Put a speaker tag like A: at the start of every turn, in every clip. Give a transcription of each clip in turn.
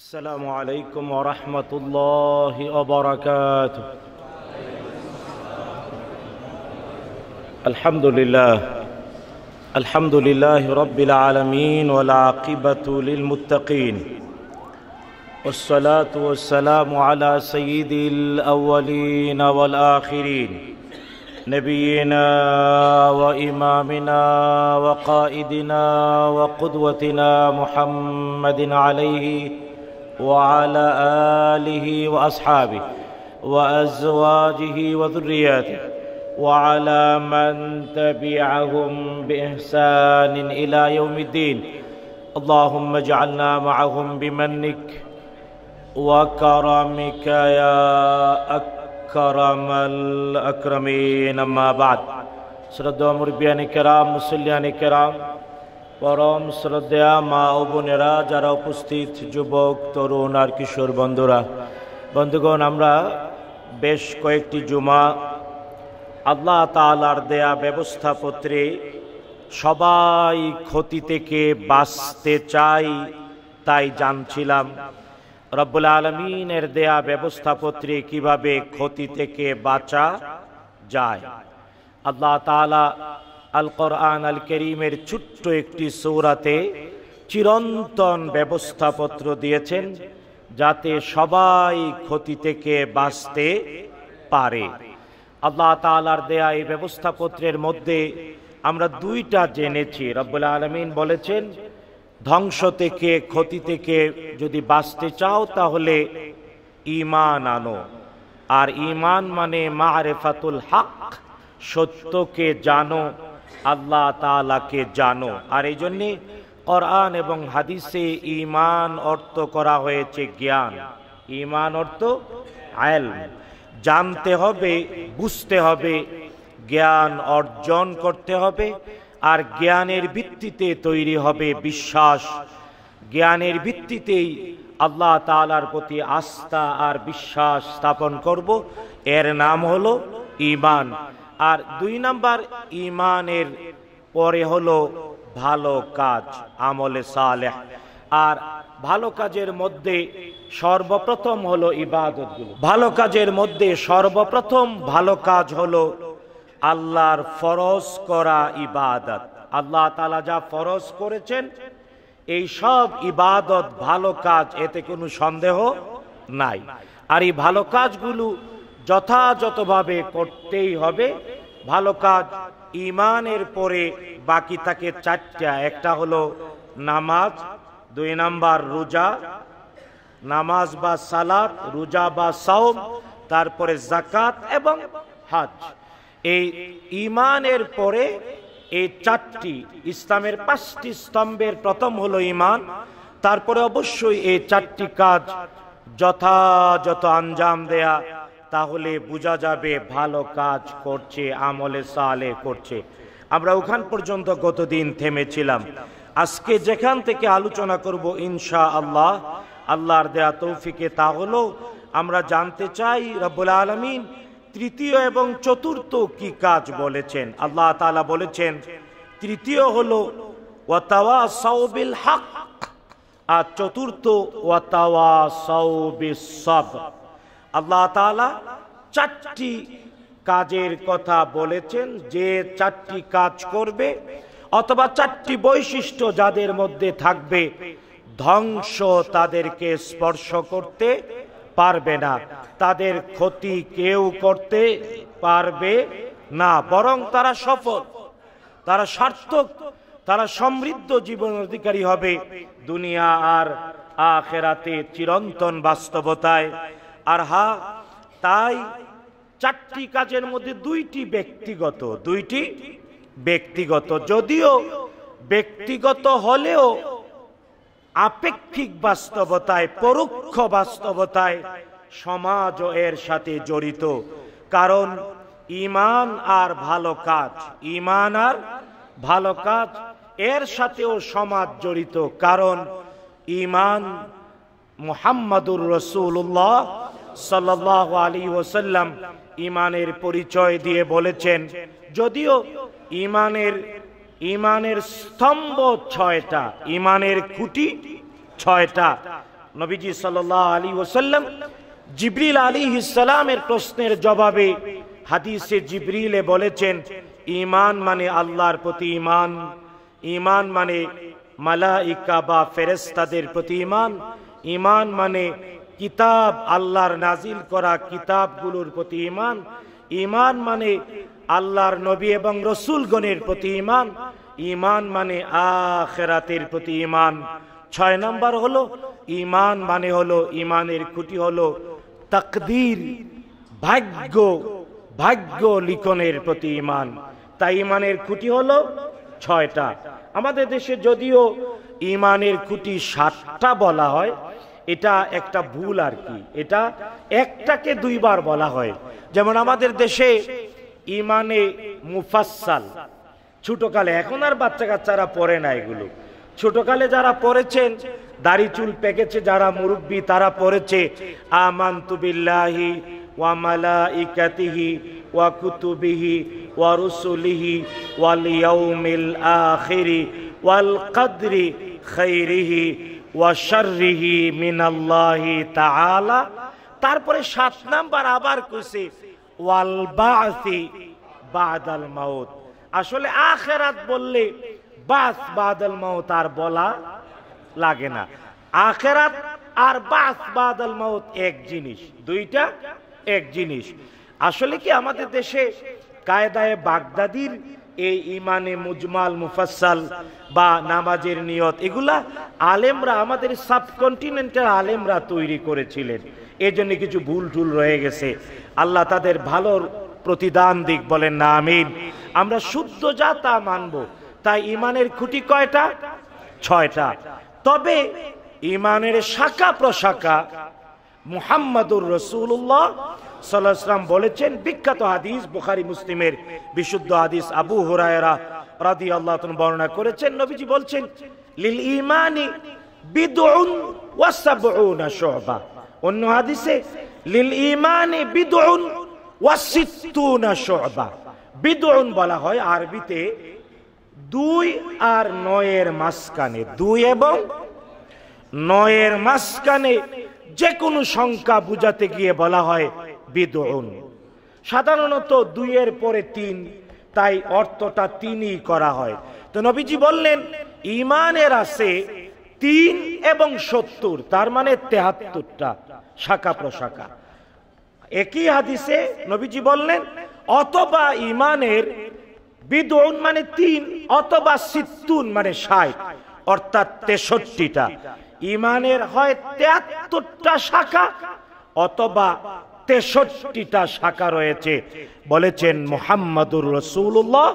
A: السلام عليكم ورحمة الله وبركاته الحمد لله الحمد لله رب العالمين والعاقبة للمتقين والصلاة والسلام على سيد الأولين والآخرين نبينا وإمامنا وقائدنا وقدوتنا محمد عليه وعلى آله وأصحابه وأزواجه وذرياته وعلى من تبعهم بإحسان إلى يوم الدين اللهم اجعلنا معهم بمنك وكرمك يا أكرم الأكرمين أما بعد سردوم مربيان كرام مسليان كرام পরম শ্রদ্ধা মা ও বোনেরা যারা উপস্থিত যুবক তরুণ আর কিশোর বন্ধুরা বন্ধুগণ আমরা বেশ কয়েকটি জুমা আল্লাহ তালার দেয়া ব্যবস্থাপত্রে সবাই ক্ষতি থেকে বাঁচতে চাই তাই জানছিলাম রব্বুল আলমিনের দেয়া ব্যবস্থাপত্রে কিভাবে ক্ষতি থেকে বাঁচা যায় আল্লাহ তালা আল কোরআন আল করিমের ছোট্ট একটি সৌরাতে চিরন্তন ব্যবস্থাপত্র দিয়েছেন যাতে সবাই ক্ষতি থেকে বাঁচতে পারে আল্লাহ তালার দেয়া এই ব্যবস্থাপত্রের মধ্যে আমরা দুইটা জেনেছি রব্বুল আলমিন বলেছেন ধ্বংস থেকে ক্ষতি থেকে যদি বাঁচতে চাও তাহলে ইমান আনো আর ইমান মানে আরেফাতুল হক সত্যকে জানো আল্লাহ তালাকে জানো আর এই জন্যে কোরআন এবং হাদিসে ইমান অর্থ করা হয়েছে জ্ঞান ইমান অর্থ আয়েল জানতে হবে বুঝতে হবে জ্ঞান অর্জন করতে হবে আর জ্ঞানের ভিত্তিতে তৈরি হবে বিশ্বাস জ্ঞানের ভিত্তিতেই আল্লাহ তালার প্রতি আস্থা আর বিশ্বাস স্থাপন করব এর নাম হলো ইমান আর দুই নাম্বার ইমানের পরে হলো ভালো কাজ আমলে সালেহ আর ভালো কাজের মধ্যে সর্বপ্রথম হলো ইবাদতগুলো ভালো কাজের মধ্যে সর্বপ্রথম ভালো কাজ হলো আল্লাহর ফরজ করা ইবাদত আল্লাহ তালা যা ফরজ করেছেন এই সব ইবাদত ভালো কাজ এতে কোনো সন্দেহ নাই আর এই ভালো কাজগুলো যথাযথভাবে করতেই হবে ভালো কাজ ইমানের পরে বাকি থাকে চারটা একটা হলো নামাজ দুই নাম্বার রোজা নামাজ বা সালাত রোজা বা সাওম তারপরে জাকাত এবং হাজ এই ইমানের পরে এই চারটি ইসলামের পাঁচটি স্তম্ভের প্রথম হলো ইমান তারপরে অবশ্যই এই চারটি কাজ যথাযথ আঞ্জাম দেয়া তাহলে বোঝা যাবে ভালো কাজ করছে আমলে সালে করছে আমরা ওখান পর্যন্ত গতদিন থেমেছিলাম আজকে যেখান থেকে আলোচনা করব ইনশা আল্লাহ আল্লাহর দেয়া তৌফিকে তা হলো আমরা জানতে চাই রব্বুল আলমিন তৃতীয় এবং চতুর্থ কি কাজ বলেছেন আল্লাহ তালা বলেছেন তৃতীয় হলো ওয়াতাওয়া সাউবিল হক আর চতুর্থ ওয়াতাওয়া সাউবিস সব আল্লাহ চারটি কাজের কথা বলেছেন যে চারটি কাজ করবে অথবা চারটি বৈশিষ্ট্য যাদের মধ্যে থাকবে ধ্বংস তাদেরকে স্পর্শ করতে পারবে না তাদের ক্ষতি কেউ করতে পারবে না বরং তারা সফল তারা সার্থক তারা সমৃদ্ধ জীবন অধিকারী হবে দুনিয়া আর আখেরাতে চিরন্তন বাস্তবতায় আর হা তাই চারটি কাজের মধ্যে দুইটি ব্যক্তিগত দুইটি ব্যক্তিগত যদিও ব্যক্তিগত হলেও আপেক্ষিক বাস্তবতায় পরোক্ষ বাস্তবতায় সমাজ এর সাথে জড়িত কারণ ইমান আর ভালো কাজ ইমান আর ভালো কাজ এর সাথেও সমাজ জড়িত কারণ ইমান মোহাম্মদুর রসুল্লাহ সাল্লাহ আলী ওসাল্লাম ইমানের পরিচয় দিয়ে বলেছেন যদিও ইমানের ইমানের স্তম্ভ ছয়টা ইমানের খুঁটি ছয়টা নবীজি সাল্লাহ আলী ওসাল্লাম জিবরিল আলী ইসালামের প্রশ্নের জবাবে হাদিসে জিবরিলে বলেছেন ইমান মানে আল্লাহর প্রতি ইমান ইমান মানে মালাইকা বা ফেরেস্তাদের প্রতি ইমান ইমান মানে কিতাব আল্লাহর নাজিল করা কিতাবগুলোর প্রতি ইমান ইমান মানে আল্লাহর নবী এবং রসুলগণের প্রতি ইমান ইমান মানে আখেরাতের প্রতি ইমান ছয় নম্বর হলো ইমান মানে হলো ইমানের খুঁটি হলো তাকদির ভাগ্য ভাগ্য লিখনের প্রতি ইমান তাই ইমানের খুঁটি হলো ছয়টা আমাদের দেশে যদিও ইমানের খুঁটি সাতটা বলা হয় এটা একটা ভুল আর কি এটা একটাকে দুইবার বলা হয় যেমন আমাদের দেশে ইমানে মুফাসাল ছোটকালে এখন আর বাচ্চা কাচ্চারা পড়ে না এগুলো ছোটকালে যারা পড়েছেন দাড়ি চুল পেকেছে যারা মুরব্বী তারা পড়েছে বিল্লাহি ওয়া মালাইকাতিহি ওয়া কুতুবিহি ওয়া রুসুলিহি ওয়াল ইয়াউমিল আখিরি ওয়াল কদরি খাইরিহি মিনাল্লাহি তারপরে সাত নাম্বার আবার কুসি ওয়াল বাসি বাদাল মাউত আসলে আখেরাত বললে বাস বাদল মাউত আর বলা লাগে না আখেরাত আর বাস বাদল মাউত এক জিনিস দুইটা এক জিনিস আসলে কি আমাদের দেশে কায়দায় বাগদাদির এই ইমানে মুজমাল মুফাসাল বা নামাজের নিয়ত এগুলা আলেমরা আমাদের সাবকন্টিনেন্টের আলেমরা তৈরি করেছিলেন এজন্য কিছু ভুল টুল রয়ে গেছে আল্লাহ তাদের ভালোর প্রতিদান দিক বলেন না আমিন আমরা শুদ্ধ যা তা মানব তাই ইমানের খুঁটি কয়টা ছয়টা তবে ইমানের শাখা প্রশাখা মুহাম্মাদুর রসুল্লাহ সাল্লাহাম বলেছেন বিখ্যাত হাদিস বুখারি মুসলিমের বিশুদ্ধ হাদিস আবু হুরায়রা রাদি আল্লাহ বর্ণনা করেছেন নবীজি বলছেন লিল ইমানি বিদুন অন্য হাদিসে লিল ইমানি বিদুন বিদুন বলা হয় আরবিতে দুই আর নয়ের মাঝখানে দুই এবং নয়ের মাঝখানে যে কোনো সংখ্যা বুঝাতে গিয়ে বলা হয় বিদউন সাধারণত দুইয়ের পরে তিন তাই অর্থটা তিনই করা হয় তো নবীজি বললেন ইমানের আছে তিন এবং সত্তর তার মানে তেহাত্তরটা শাখা প্রশাখা একই হাদিসে নবীজি বললেন অথবা ইমানের বিদন মানে তিন অথবা সিত্তুন মানে ষাট অর্থাৎ তেষট্টিটা ইমানের হয় তেহাত্তরটা শাখা অথবা তেষট্টিটা শাখা রয়েছে বলেছেন মোহাম্মদুর রসুল্লাহ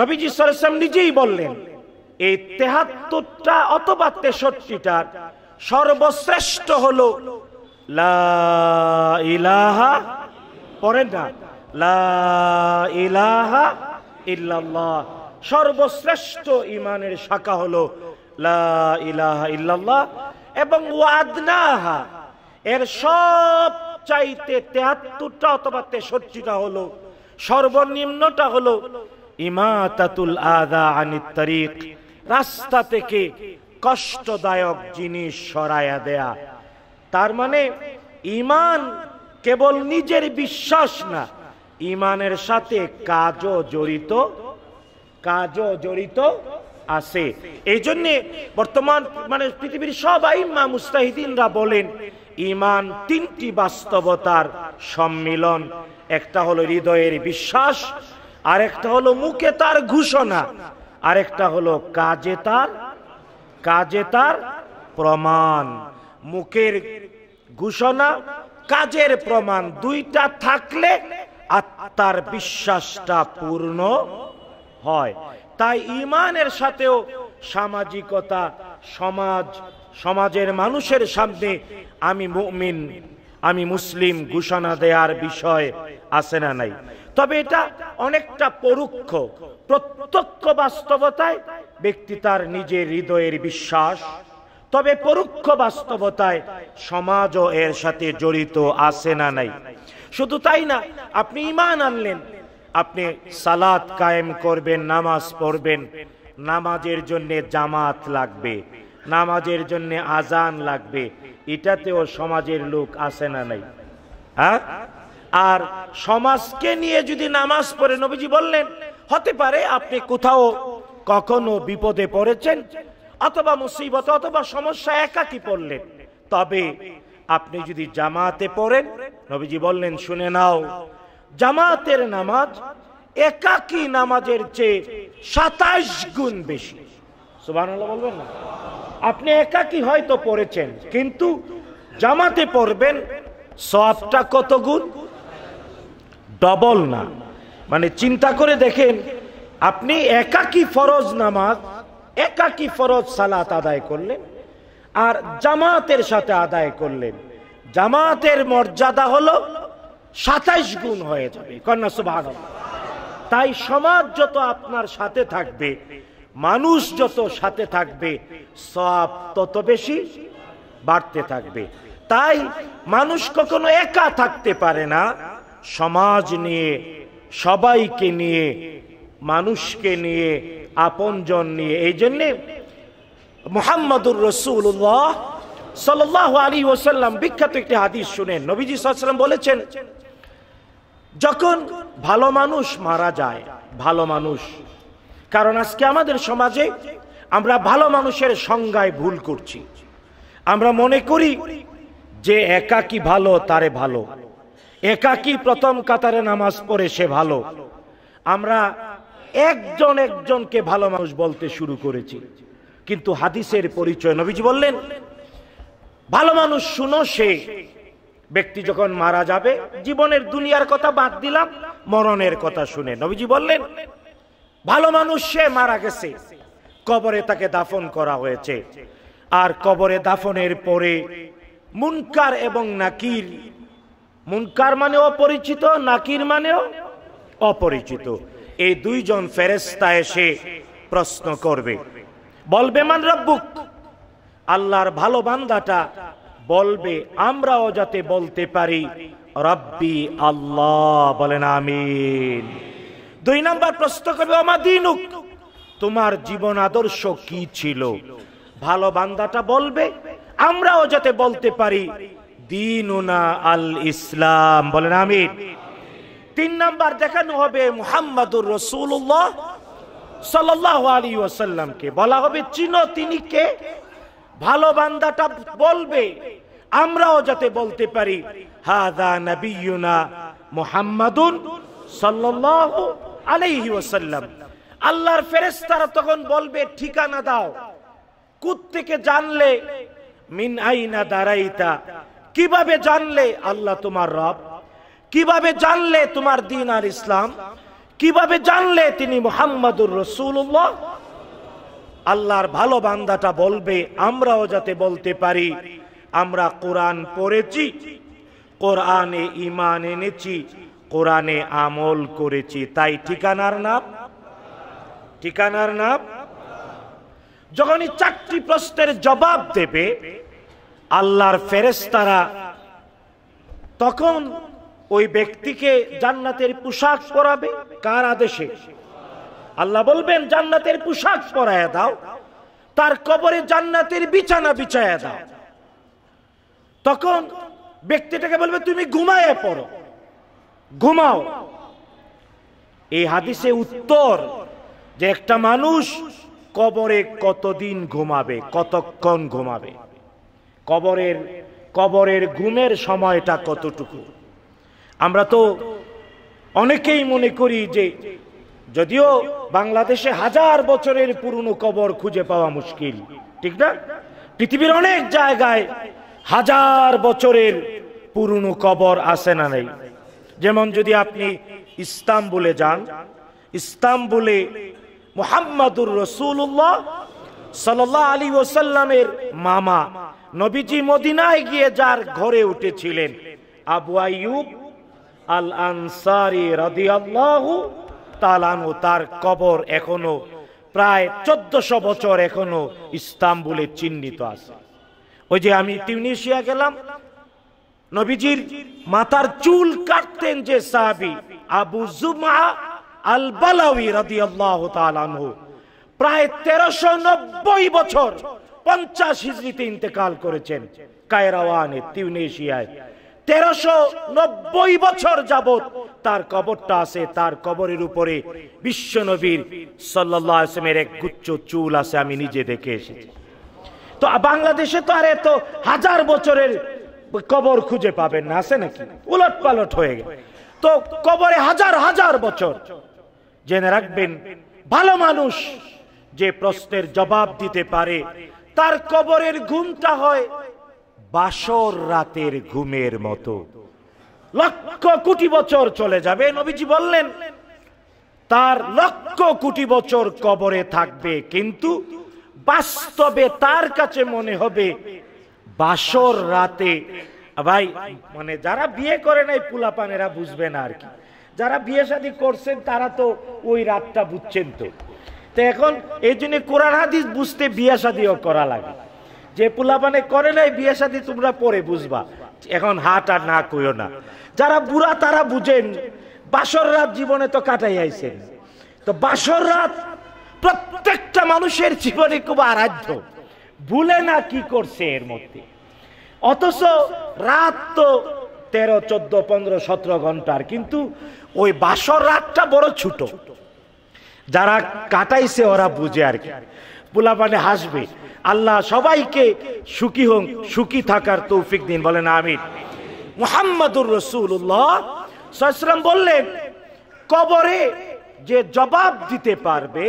A: নবীজি সরসাম নিজেই বললেন এই তেহাত্তরটা অথবা তেষট্টিটার সর্বশ্রেষ্ঠ হল ইলাহা পরে না ইলাহা ইল্লাল্লাহ সর্বশ্রেষ্ঠ ইমানের শাখা হল লা ইলাহা ইল্লাল্লাহ এবং ওয়াদনাহা এর সব চাইতে তেহাত্তরটা অথবা তেষট্টিটা হলো সর্বনিম্নটা হলো ইমাতাতুল আদা আনি রাস্তা থেকে কষ্টদায়ক জিনিস সরায়া দেয়া তার মানে ইমান কেবল নিজের বিশ্বাস না ইমানের সাথে কাজও জড়িত কাজও জড়িত আছে এই জন্যে বর্তমান মানে পৃথিবীর সবাই মা মুস্তাহিদিনরা বলেন ইমান তিনটি বাস্তবতার সম্মিলন একটা হলো হৃদয়ের বিশ্বাস আর একটা হলো মুখে তার ঘোষণা আর একটা হলো কাজে তার কাজে তার প্রমাণ মুখের ঘোষণা কাজের প্রমাণ দুইটা থাকলে আত্মার বিশ্বাসটা পূর্ণ হয় তাই ইমানের সাথেও সামাজিকতা সমাজ সমাজের মানুষের সামনে আমি মুমিন আমি মুসলিম ঘোষণা দেওয়ার বিষয় আছে না নাই তবে এটা অনেকটা পরোক্ষ প্রত্যক্ষ বাস্তবতায় ব্যক্তি তার নিজের হৃদয়ের বিশ্বাস তবে পরোক্ষ বাস্তবতায় সমাজও এর সাথে জড়িত আছে না নাই শুধু তাই না আপনি ইমান আনলেন আপনি সালাদ কায়েম করবেন নামাজ পড়বেন নামাজের জন্য জামাত লাগবে নামাজের জন্য আজান লাগবে এটাতেও সমাজের লোক আসে না নাই হ্যাঁ আর সমাজকে নিয়ে যদি নামাজ পড়ে নবীজি বললেন হতে পারে আপনি কোথাও কখনো বিপদে পড়েছেন অথবা মুসিবত অথবা সমস্যা একাকি পড়লেন তবে আপনি যদি জামাতে পড়েন নবীজি বললেন শুনে নাও জামাতের নামাজ একাকি নামাজের চেয়ে সাতাশ গুণ বেশি সুবাহান্লাহ বলবেন না আপনি একাকি হয়তো পড়েছেন কিন্তু জামাতে পড়বেন সবটা কত গুণ ডবল না মানে চিন্তা করে দেখেন আপনি একাকি ফরজ নামাজ একাকি ফরজ সালাত আদায় করলেন আর জামাতের সাথে আদায় করলেন জামাতের মর্যাদা হলো সাতাইশ গুণ হয়ে যাবে কন্যা সুবাহ তাই সমাজ যত আপনার সাথে থাকবে মানুষ যত সাথে থাকবে সব তত বেশি বাড়তে থাকবে তাই মানুষ কখনো একা থাকতে পারে না সমাজ নিয়ে সবাইকে নিয়ে মানুষকে নিয়ে আপনজন নিয়ে এই জন্যে মোহাম্মদুর রসুল্লাহ সাল্লাহ আলী ওসাল্লাম বিখ্যাত একটি হাদিস শুনেন নবীজি সাল্লাম বলেছেন যখন ভালো মানুষ মারা যায় ভালো মানুষ কারণ আজকে আমাদের সমাজে আমরা ভালো মানুষের সংজ্ঞায় ভুল করছি আমরা মনে করি যে একাকি ভালো তারে ভালো একাকি প্রথম কাতারে নামাজ পড়ে সে ভালো আমরা একজন একজনকে ভালো মানুষ বলতে শুরু করেছি কিন্তু হাদিসের পরিচয় নবীজি বললেন ভালো মানুষ শুনো সে ব্যক্তি যখন মারা যাবে জীবনের দুনিয়ার কথা বাদ দিলাম মরণের কথা শুনে নবীজি বললেন ভালো মানুষ সে মারা গেছে কবরে তাকে দাফন করা হয়েছে আর কবরে দাফনের পরে মুনকার এবং নাকির মুনকার মানে অপরিচিত নাকির মানেও অপরিচিত এই দুইজন ফেরেস্তা এসে প্রশ্ন করবে বলবে মান রব্বুক আল্লাহর ভালো বান্দাটা বলবে আমরাও যাতে বলতে পারি রব্বি আল্লাহ বলেন আমিন দুই নাম্বার প্রশ্ন করবে আমার অমাদিনুক তোমার জীবন আদর্শ কি ছিল ভালো বান্দাটা বলবে আমরাও যাতে বলতে পারি দিনুনা আল ইসলাম বলেন আমি তিন নাম্বার দেখানো হবে মুহাম্মাদুর রসুল্লাহ সাল্লাহ আলী ওয়াসাল্লামকে বলা হবে চিনো তিনি কে ভালো বান্দাটা বলবে আমরাও যাতে বলতে পারি হাদা নবিয়ুনা মুহাম্মাদুন সাল্লাল্লাহু আলাইহি ওয়াসাল্লাম আল্লাহর ফেরেশতারা তখন বলবে ঠিকানা দাও কুত থেকে জানলে মিন আইনা দাঁড়াইতা কিভাবে জানলে আল্লাহ তোমার রব কিভাবে জানলে তোমার দিন আর ইসলাম কিভাবে জানলে তিনি মোহাম্মদুর রসুল্লাহ আল্লাহর ভালো বান্দাটা বলবে আমরাও যাতে বলতে পারি আমরা কোরআন পড়েছি কোরআনে ইমান এনেছি কোরআনে আমল করেছি তাই ঠিকানার নাম ঠিকানার নাম যখনই চারটি প্রশ্নের জবাব দেবে আল্লাহর ফেরেস্তারা তখন ওই ব্যক্তিকে জান্নাতের পোশাক পরাবে কার আদেশে আল্লাহ বলবেন জান্নাতের পোশাক পরায় দাও তার কবরে জান্নাতের বিছানা বিছায়া দাও তখন ব্যক্তিটাকে বলবে তুমি ঘুমায় পড়ো ঘুমাও এই হাদিসে উত্তর যে একটা মানুষ কবরে কতদিন ঘুমাবে কতক্ষণ ঘুমাবে কবরের কবরের ঘুমের সময়টা কতটুকু আমরা তো অনেকেই মনে করি যে যদিও বাংলাদেশে হাজার বছরের পুরনো কবর খুঁজে পাওয়া মুশকিল ঠিক না পৃথিবীর অনেক জায়গায় হাজার বছরের পুরনো কবর আছে না নেই যেমন যদি আপনি ইস্তাম্বুলে যান ইস্তাম্বুলে মোহাম্মদুর রসুল্লাহ সাল্লাহ আলী ওসাল্লামের মামা নবীজি মদিনায় গিয়ে যার ঘরে উঠেছিলেন আবু আইয়ুব আল আনসারি রাদিয়াল্লাহু তালানু তার কবর এখনো প্রায় চোদ্দশো বছর এখনো ইস্তাম্বুলে চিহ্নিত আছে ওই যে আমি টিউনিশিয়া গেলাম নবীজির মাথার চুল কাটতেন যে সাহাবি আবু জুমা আল বালাউি রাদি আল্লাহ প্রায় তেরোশো নব্বই বছর পঞ্চাশ হিজড়িতে ইন্তেকাল করেছেন কায়রাওয়ানে তিউনেশিয়ায় তেরোশো নব্বই বছর যাবত তার কবরটা আছে তার কবরের উপরে বিশ্ব নবীর সাল্লামের এক গুচ্ছ চুল আছে আমি নিজে দেখে এসেছি তো বাংলাদেশে তো আর এত হাজার বছরের কবর খুঁজে পাবেন না আছে নাকি উলট পালট হয়ে গেল তো কবরে হাজার হাজার বছর জেনে রাখবেন ভালো মানুষ যে প্রশ্নের জবাব দিতে পারে তার কবরের ঘুমটা হয় বাসর রাতের ঘুমের মতো লক্ষ কোটি বছর চলে যাবে নবীজি বললেন তার লক্ষ কোটি বছর কবরে থাকবে কিন্তু বাস্তবে তার কাছে মনে হবে বাসর রাতে ভাই মানে যারা বিয়ে করে নাই পুলাপানেরা বুঝবে না আর কি যারা বিয়ে শাদী করছেন তারা তো ওই রাতটা বুঝছেন তো তো এখন এই জন্য কোরআন হাদিস বুঝতে বিয়ে শাদিও করা লাগে যে পুলাপানে করে নাই বিয়ে শাদী তোমরা পরে বুঝবা এখন হাট আর না কইও না যারা বুড়া তারা বুঝেন বাসর রাত জীবনে তো কাটাই আইছেন তো বাসর রাত প্রত্যেকটা মানুষের জীবনে খুব আরাধ্য ভুলে না কি করছে এর মধ্যে অথচ রাত তো তেরো চোদ্দ পনেরো সতেরো ঘন্টার কিন্তু ওই বাসর রাতটা বড় ছোট যারা কাটাইছে ওরা বুঝে আর কি পোলাপানে হাসবে আল্লাহ সবাইকে সুখী হোক সুখী থাকার তৌফিক দিন বলেন আমির মোহাম্মদুর রসুল্লাহ সসরাম বললেন কবরে যে জবাব দিতে পারবে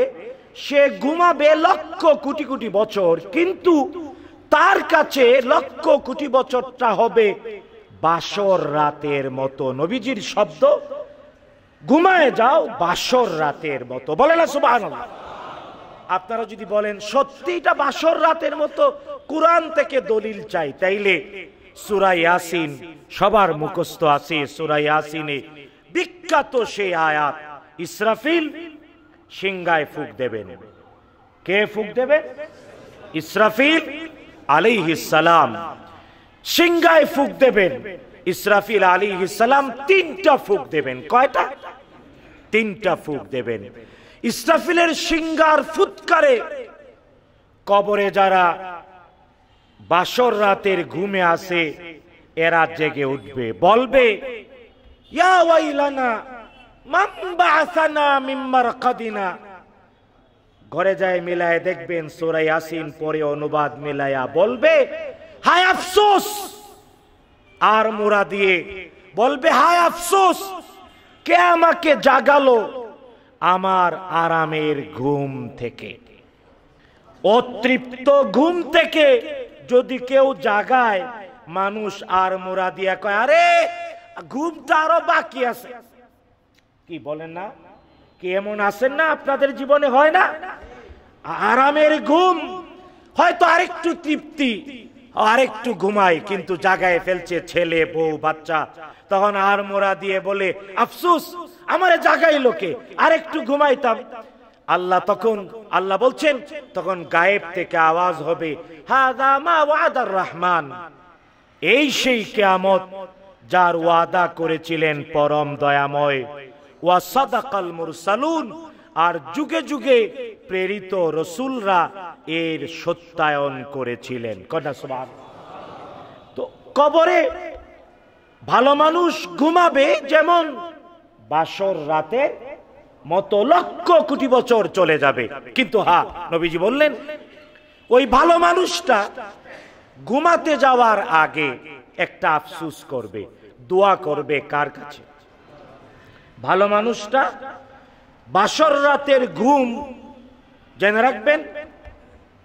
A: সে ঘুমাবে লক্ষ কোটি কোটি বছর কিন্তু তার কাছে লক্ষ কোটি বছরটা হবে বাসর রাতের মতো নবীজির শব্দ ঘুমায় যাও বাসর রাতের মতো বলে না সুবাহ আপনারা যদি বলেন সত্যিটা বাসর রাতের মতো কোরআন থেকে দলিল চাই তাইলে সুরাই আসিন সবার মুখস্থ আছে সুরাই আসিনে বিখ্যাত সে আয়াত ইসরাফিল সিংগায় ফুক দেবেন কে ফুক দেবে ইসরাফিল আলী হিসালাম সিংগায় ফুক দেবেন ইসরাফিল আলী হিসালাম তিনটা ফুক দেবেন কয়টা তিনটা ফুক দেবেন ইসরাফিলের সিঙ্গার ফুৎকারে কবরে যারা বাসর রাতের ঘুমে আসে এরা জেগে উঠবে বলবে ইয়া ওয়াইলানা ঘরে যায় মিলায় দেখবেন সোরাই আসিন পরে অনুবাদ মিলাইয়া বলবে হায় আফসোস আর মোরা দিয়ে বলবে হায় আফসোস কে আমাকে জাগালো আমার আরামের ঘুম থেকে অতৃপ্ত ঘুম থেকে যদি কেউ জাগায় মানুষ আর মোরা দিয়া কয় আরে ঘুমটা আরো বাকি আছে কি বলেন না কে এমন আছেন না আপনাদের জীবনে হয় না আরামের ঘুম হয়তো আরেকটু তৃপ্তি আরেকটু ঘুমাই কিন্তু জাগায় ফেলছে ছেলে বউ বাচ্চা তখন আর মোরা দিয়ে বলে আফসুস আমার জাগাই লোকে আরেকটু ঘুমাইতাম আল্লাহ তখন আল্লাহ বলছেন তখন গায়েব থেকে আওয়াজ হবে রহমান এই সেই কেয়ামত যার ওয়াদা করেছিলেন পরম দয়াময় মুরসালুন আর যুগে যুগে প্রেরিত রসুলরা এর সত্যায়ন করেছিলেন কটা সবার তো কবরে ভালো মানুষ ঘুমাবে যেমন বাসর রাতে মতো লক্ষ কোটি বছর চলে যাবে কিন্তু হা নবীজি বললেন ওই ভালো মানুষটা ঘুমাতে যাওয়ার আগে একটা আফসুস করবে দোয়া করবে কার কাছে ভালো মানুষটা বাসর রাতের ঘুম জেনে রাখবেন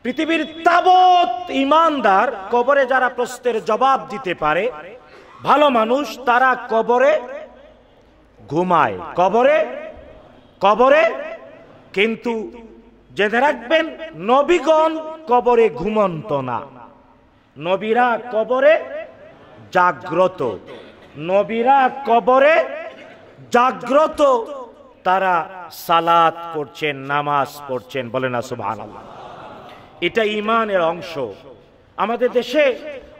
A: পৃথিবীর তাবৎ ইমানদার কবরে যারা প্রশ্নের জবাব দিতে পারে ভালো মানুষ তারা কবরে ঘুমায় কবরে কবরে কিন্তু জেনে রাখবেন নবীগণ কবরে ঘুমন্ত না নবীরা কবরে জাগ্রত নবীরা কবরে জাগ্রত তারা সালাত পড়ছেন নামাজ পড়ছেন বলে না সুবাহ এটা ইমানের অংশ আমাদের দেশে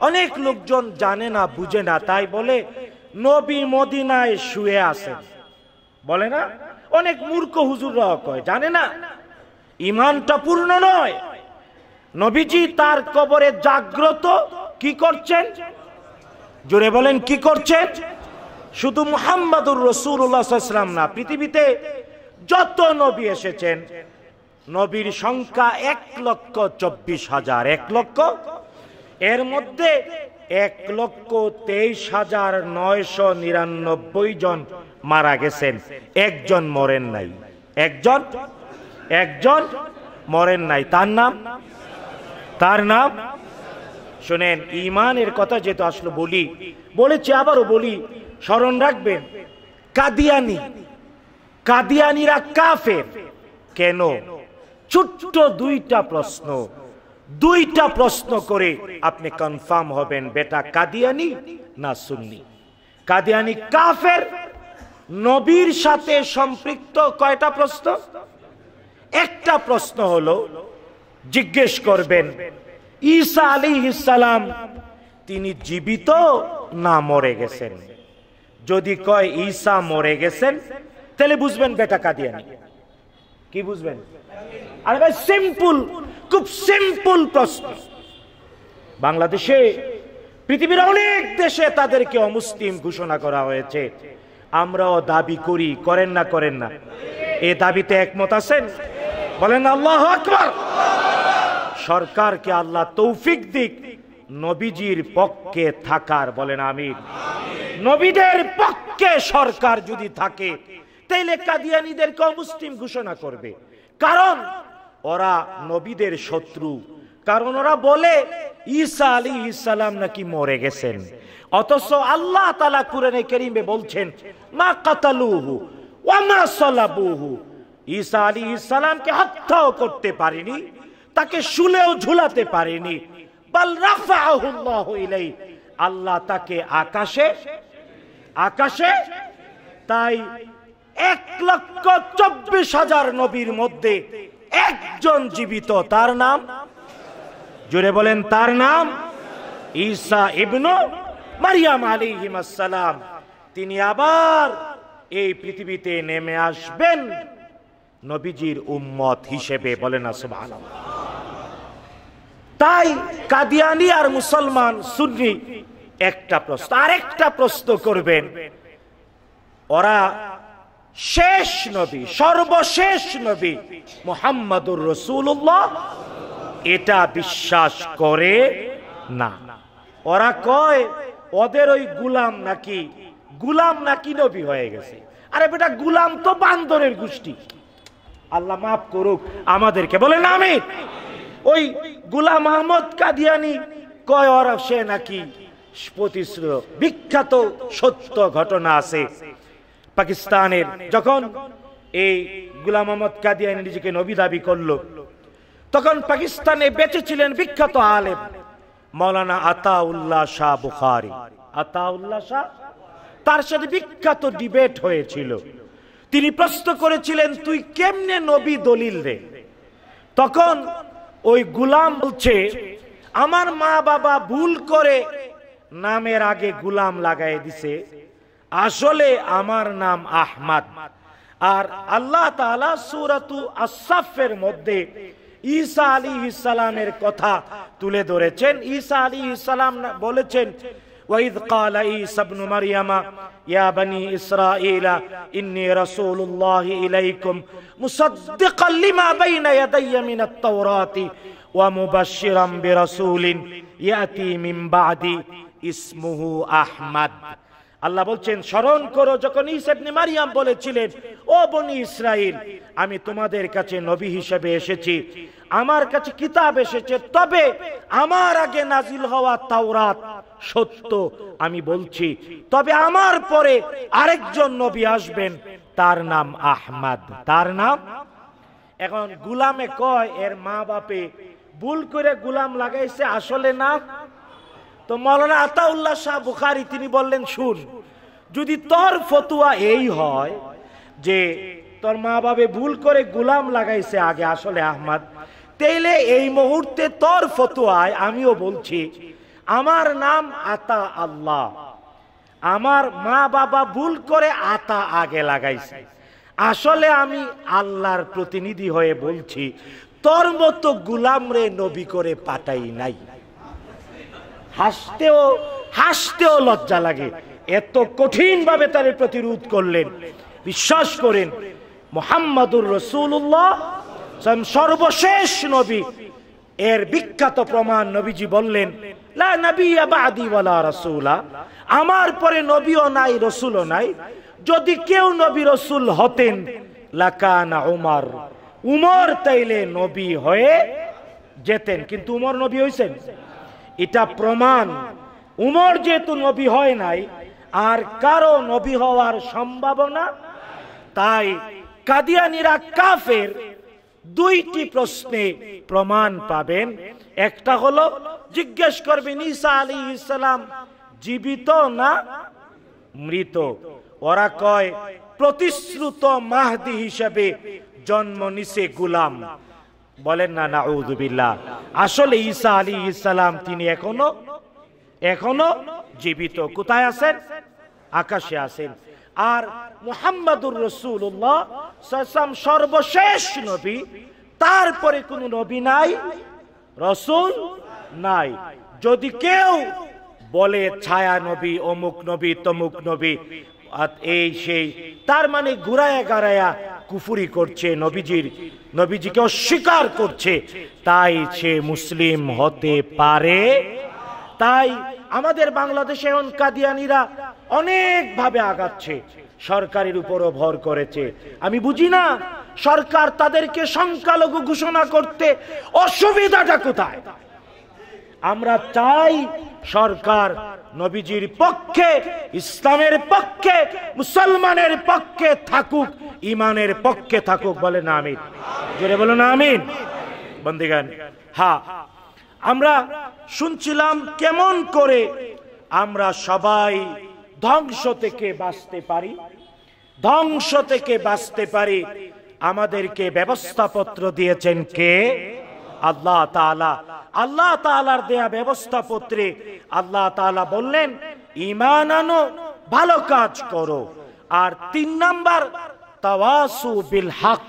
A: অনেক লোকজন জানে না বুঝে না তাই বলে নবী মদিনায় শুয়ে আছেন বলে না অনেক মূর্খ হুজুররা কয় জানে না ইমানটা পূর্ণ নয় নবীজি তার কবরে জাগ্রত কি করছেন জোরে বলেন কি করছেন শুধু মুহাম্মাদুর ইসলাম না পৃথিবীতে যত নবী এসেছেন নবীর সংখ্যা এক লক্ষ চব্বিশ হাজার এক লক্ষ এর মধ্যে এক লক্ষ তেইশ হাজার নয়শো নিরানব্বই জন মারা গেছেন একজন মরেন নাই একজন একজন মরেন নাই তার নাম তার নাম শুনেন ইমানের কথা যেহেতু আসলো বলি বলেছি আবারও বলি স্মরণ রাখবেন কাদিয়ানি কাদিয়ানিরা কাফের কেন ছোট্ট দুইটা প্রশ্ন দুইটা প্রশ্ন করে আপনি কনফার্ম হবেন বেটা কাদিয়ানি না সুন্নি কাদিয়ানি কাফের নবীর সাথে সম্পৃক্ত কয়টা প্রশ্ন একটা প্রশ্ন হলো জিজ্ঞেস করবেন ঈসা আলী ইসালাম তিনি জীবিত না মরে গেছেন যদি কয় ঈসা মরে গেছেন তাহলে বুঝবেন বেটা কাদিয়ানি কি বুঝবেন আরে ভাই সিম্পল খুব সিম্পল প্রশ্ন বাংলাদেশে পৃথিবীর অনেক দেশে তাদেরকে অমুসলিম ঘোষণা করা হয়েছে আমরাও দাবি করি করেন না করেন না এ দাবিতে একমত আছেন বলেন আল্লাহ আকবর সরকারকে আল্লাহ তৌফিক দিক নবীজির পক্ষে থাকার বলেন আমির নবীদের পক্ষে সরকার যদি থাকে তাইলে কাদিয়ানিদেরকে মুসলিম ঘোষণা করবে কারণ ওরা নবীদের শত্রু কারণ ওরা বলে ঈসা আলী ইসালাম নাকি মরে গেছেন অথচ আল্লাহ তালা কুরআনে করিমে বলছেন মা কাতালুহু ওয়ামা সলাবুহু ঈসা আলী ইসালামকে হত্যাও করতে পারেনি তাকে শুলেও ঝুলাতে পারেনি বাল রাফাহুল্লাহ ইলাই আল্লাহ তাকে আকাশে আকাশে তাই এক লক্ষ চব্বিশ হাজার নবীর মধ্যে একজন জীবিত তার নাম জুড়ে বলেন তার নাম ঈসা ইবনু মারিয়াম হিমাসালাম তিনি আবার এই পৃথিবীতে নেমে আসবেন নবীজির উম্মত হিসেবে বলেন আসব তাই কাদিয়ানি আর মুসলমান সুন্নি একটা প্রশ্ন আরেকটা প্রশ্ন করবেন ওরা শেষ নবী সর্বশেষ নবী মোহাম্মদুর রসুল্লাহ এটা বিশ্বাস করে না ওরা কয় ওদের ওই গুলাম নাকি গুলাম নাকি নবী হয়ে গেছে আরে বেটা গুলাম তো বান্দরের গোষ্ঠী আল্লাহ মাফ করুক আমাদেরকে বলে না আমি ওই গুলাম আহমদ কাদিয়ানি কয় ওরা সে নাকি প্রতিশ্রুত বিখ্যাত সত্য ঘটনা আছে পাকিস্তানের যখন এই গুলাম মোহাম্মদ কাদিয়ানি নিজেকে নবী দাবি করল তখন পাকিস্তানে বেঁচে ছিলেন বিখ্যাত আলেম মৌলানা আতাউল্লাহ শাহ বুখারি আতাউল্লাহ শাহ তার সাথে বিখ্যাত ডিবেট হয়েছিল তিনি প্রশ্ন করেছিলেন তুই কেমনে নবী দলিল রে তখন ওই গুলাম বলছে আমার মা বাবা ভুল করে নামের আগে গুলাম লাগাই দিছে আসলে আমার নাম আহমাদ আর আল্লাহ তালা সুরাতু আসাফের মধ্যে ঈসা আলী ইসালামের কথা তুলে ধরেছেন ঈসা আলী ইসালাম বলেছেন وإذ قال عيسى ابن مريم يا بني إسرائيل إني رسول الله إليكم مصدقا لما بين يدي من التوراة ومبشرا برسول يأتي من بعدي ইসমুহু আহমাদ আল্লাহ বলছেন স্মরণ করো যখন ইসেবনি মারিয়াম বলেছিলেন ও বনি ইসরাইল আমি তোমাদের কাছে নবী হিসেবে এসেছি আমার কাছে কিতাব এসেছে তবে আমার আগে নাজিল হওয়া তাওরাত সত্য আমি বলছি তবে আমার পরে আরেকজন নবী আসবেন তার নাম আহমাদ তার নাম এখন গুলামে কয় এর মা বাপে ভুল করে গুলাম লাগাইছে আসলে না তো মৌলানা আতাউল্লাহ শাহ বুখারি তিনি বললেন শুন যদি তোর ফতুয়া এই হয় যে তোর মা বাবে ভুল করে গুলাম লাগাইছে আগে আসলে আহমদ তেইলে এই মুহূর্তে তোর ফতুয়ায় আমিও বলছি আমার নাম আতা আল্লাহ আমার মা বাবা ভুল করে আতা আগে লাগাইছে আসলে আমি আল্লাহর প্রতিনিধি হয়ে বলছি তোর মতো গুলাম রে নবী করে পাঠাই নাই হাসতেও হাসতেও লজ্জা লাগে এত কঠিনভাবে তার প্রতিরোধ করলেন বিশ্বাস করেন মোহাম্মদুর রসুল্লাহ সর্বশেষ নবী এর বিখ্যাত প্রমাণ নবীজি বললেন আমার পরে নবীও নাই রসুলও নাই যদি কেউ নবী রসুল হতেন লাকানা উমার উমর তাইলে নবী হয়ে যেতেন কিন্তু উমর নবী হয়েছেন এটা প্রমাণ উমর যেহেতু নবী হয় নাই আর কারো নবী হওয়ার সম্ভাবনা তাই কাদিয়ানিরা কাফের দুইটি প্রশ্নে প্রমাণ পাবেন একটা হলো জিজ্ঞেস করবেন নিসা আলী ইসলাম জীবিত না মৃত ওরা কয় প্রতিশ্রুত মাহদি হিসেবে জন্ম নিছে গুলাম বলেন না না উদুবিল্লা আসলে ঈসা আলী ইসালাম তিনি এখনো এখনো জীবিত কোথায় আছেন আকাশে আছেন আর মুহাম্মাদুর রসুল্লাহ সাম সর্বশেষ নবী তারপরে কোন নবী নাই রসুল নাই যদি কেউ বলে ছায়া নবী অমুক নবী তমুক নবী এই সেই তার মানে ঘুরায়া গাড়ায়া কুফুরি করছে নবীজির নবীজিকে অস্বীকার করছে তাই সে মুসলিম হতে পারে তাই আমাদের বাংলাদেশে এখন কাদিয়ানিরা অনেকভাবে আগাচ্ছে সরকারের উপরও ভর করেছে আমি বুঝি না সরকার তাদেরকে সংখ্যালঘু ঘোষণা করতে অসুবিধাটা কোথায় আমরা চাই সরকার নবীজির পক্ষে ইসলামের পক্ষে মুসলমানের পক্ষে থাকুক ইমানের পক্ষে থাকুক বলে না আমিন জোরে বলো না আমিন বন্দিগান হা আমরা শুনছিলাম কেমন করে আমরা সবাই ধ্বংস থেকে বাঁচতে পারি ধ্বংস থেকে বাঁচতে পারি আমাদেরকে ব্যবস্থাপত্র দিয়েছেন কে আল্লাহ তালা আল্লাহ তালার দেয়া ব্যবস্থাপত্রে আল্লাহ তালা বললেন ইমান আনো ভালো কাজ করো আর তিন নাম্বার তাওয়াসু বিল হক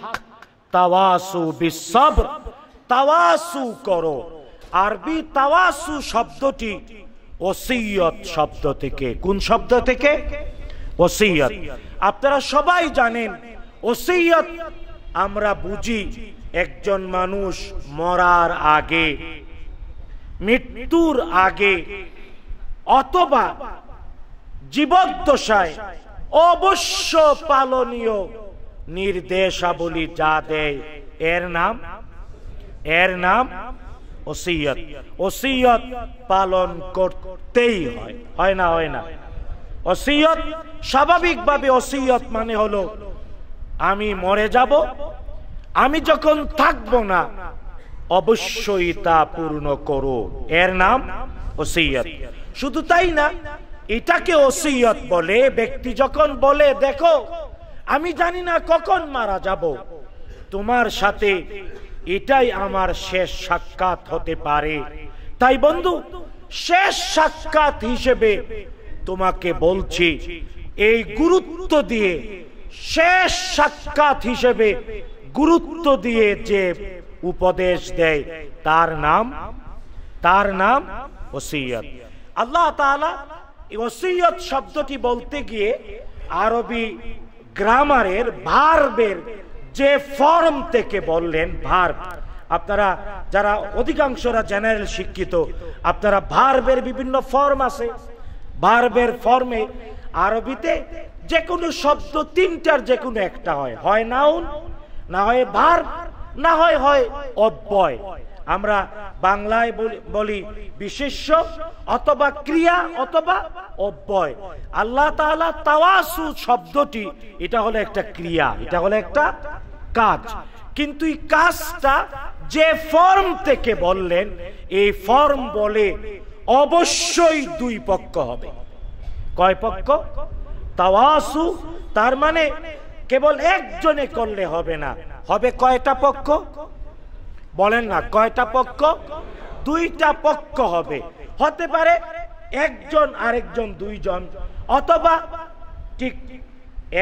A: তাওয়াসু বিসব্র তাওয়াসু করো আরবি তাওয়াসু শব্দটি ওসিয়ত শব্দ থেকে কোন শব্দ থেকে ওসিয়ত আপনারা সবাই জানেন ওসিয়ত আমরা বুঝি একজন মানুষ মরার আগে মৃত্যুর আগে অথবা জীবদ্দশায় অবশ্য পালনীয় নির্দেশাবলী যা দেয় এর নাম এর নাম ওসিয়ত ওসিয়ত পালন করতেই হয় হয় না হয় না ওসিয়ত স্বাভাবিকভাবে ওসিয়ত মানে হলো আমি মরে যাব আমি যখন থাকব না অবশ্যই তা পূর্ণ করো এর নাম ওসিয়ত শুধু তাই না এটাকে ওসিয়ত বলে ব্যক্তি যখন বলে দেখো আমি জানি না কখন মারা যাব তোমার সাথে এটাই আমার শেষ সাক্ষাৎ হতে পারে তাই বন্ধু শেষ সাক্ষাৎ হিসেবে তোমাকে বলছি এই গুরুত্ব দিয়ে শেষ সাক্ষাৎ হিসেবে গুরুত্ব দিয়ে যে উপদেশ দেয় তার নাম তার নাম ওসিয়ত আল্লাহ ওসিয়ত শব্দটি বলতে গিয়ে আরবি গ্রামারের ভার্বের যে ফর্ম থেকে বললেন ভার্ব আপনারা যারা অধিকাংশরা জেনারেল শিক্ষিত আপনারা ভার্বের বিভিন্ন ফর্ম আছে ভার্বের ফর্মে আরবিতে যে কোনো শব্দ তিনটার যে কোনো একটা হয় হয় নাউন না হয় ভার না হয় হয় অব্যয় আমরা বাংলায় বলি বিশেষ্য অথবা ক্রিয়া অথবা অব্যয় আল্লাহ তাআলা তাওয়াসু শব্দটি এটা হলো একটা ক্রিয়া এটা হলো একটা কাজ কিন্তু এই কাজটা যে ফর্ম থেকে বললেন এই ফর্ম বলে অবশ্যই দুই পক্ষ হবে কয় পক্ষ তাওয়াসু তার মানে কেবল একজনে করলে হবে না হবে কয়টা পক্ষ বলেন না কয়টা পক্ষ দুইটা পক্ষ হবে হতে পারে একজন আরেকজন দুইজন অথবা ঠিক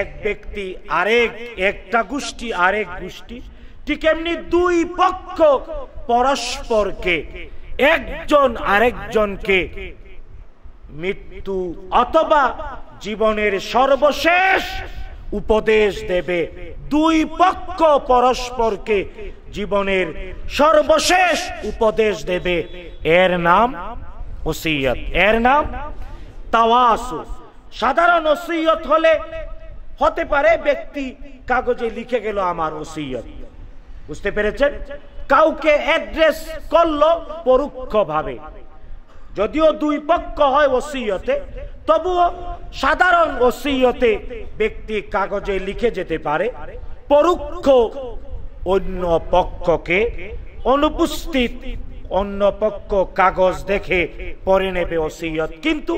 A: এক ব্যক্তি আরেক একটা গোষ্ঠী আরেক গোষ্ঠী ঠিক এমনি দুই পক্ষ পরস্পরকে একজন আরেকজনকে মৃত্যু অথবা জীবনের সর্বশেষ উপদেশ দেবে দুই পক্ষ পরস্পরকে জীবনের সর্বশেষ উপদেশ দেবে এর নাম ওসিয়ত এর নাম তাওয়াসু সাধারণ ওসিয়ত হলে হতে পারে ব্যক্তি কাগজে লিখে গেল আমার ওসিয়ত বুঝতে পেরেছেন কাউকে অ্যাড্রেস করলো পরোক্ষভাবে যদিও দুই পক্ষ হয় ওসিয়তে তবুও সাধারণ ওসিয়তে ব্যক্তি কাগজে লিখে যেতে পারে পরোক্ষ অন্য পক্ষকে অনুপস্থিত অন্য পক্ষ কাগজ দেখে পরে নেবে ওসিয়ত কিন্তু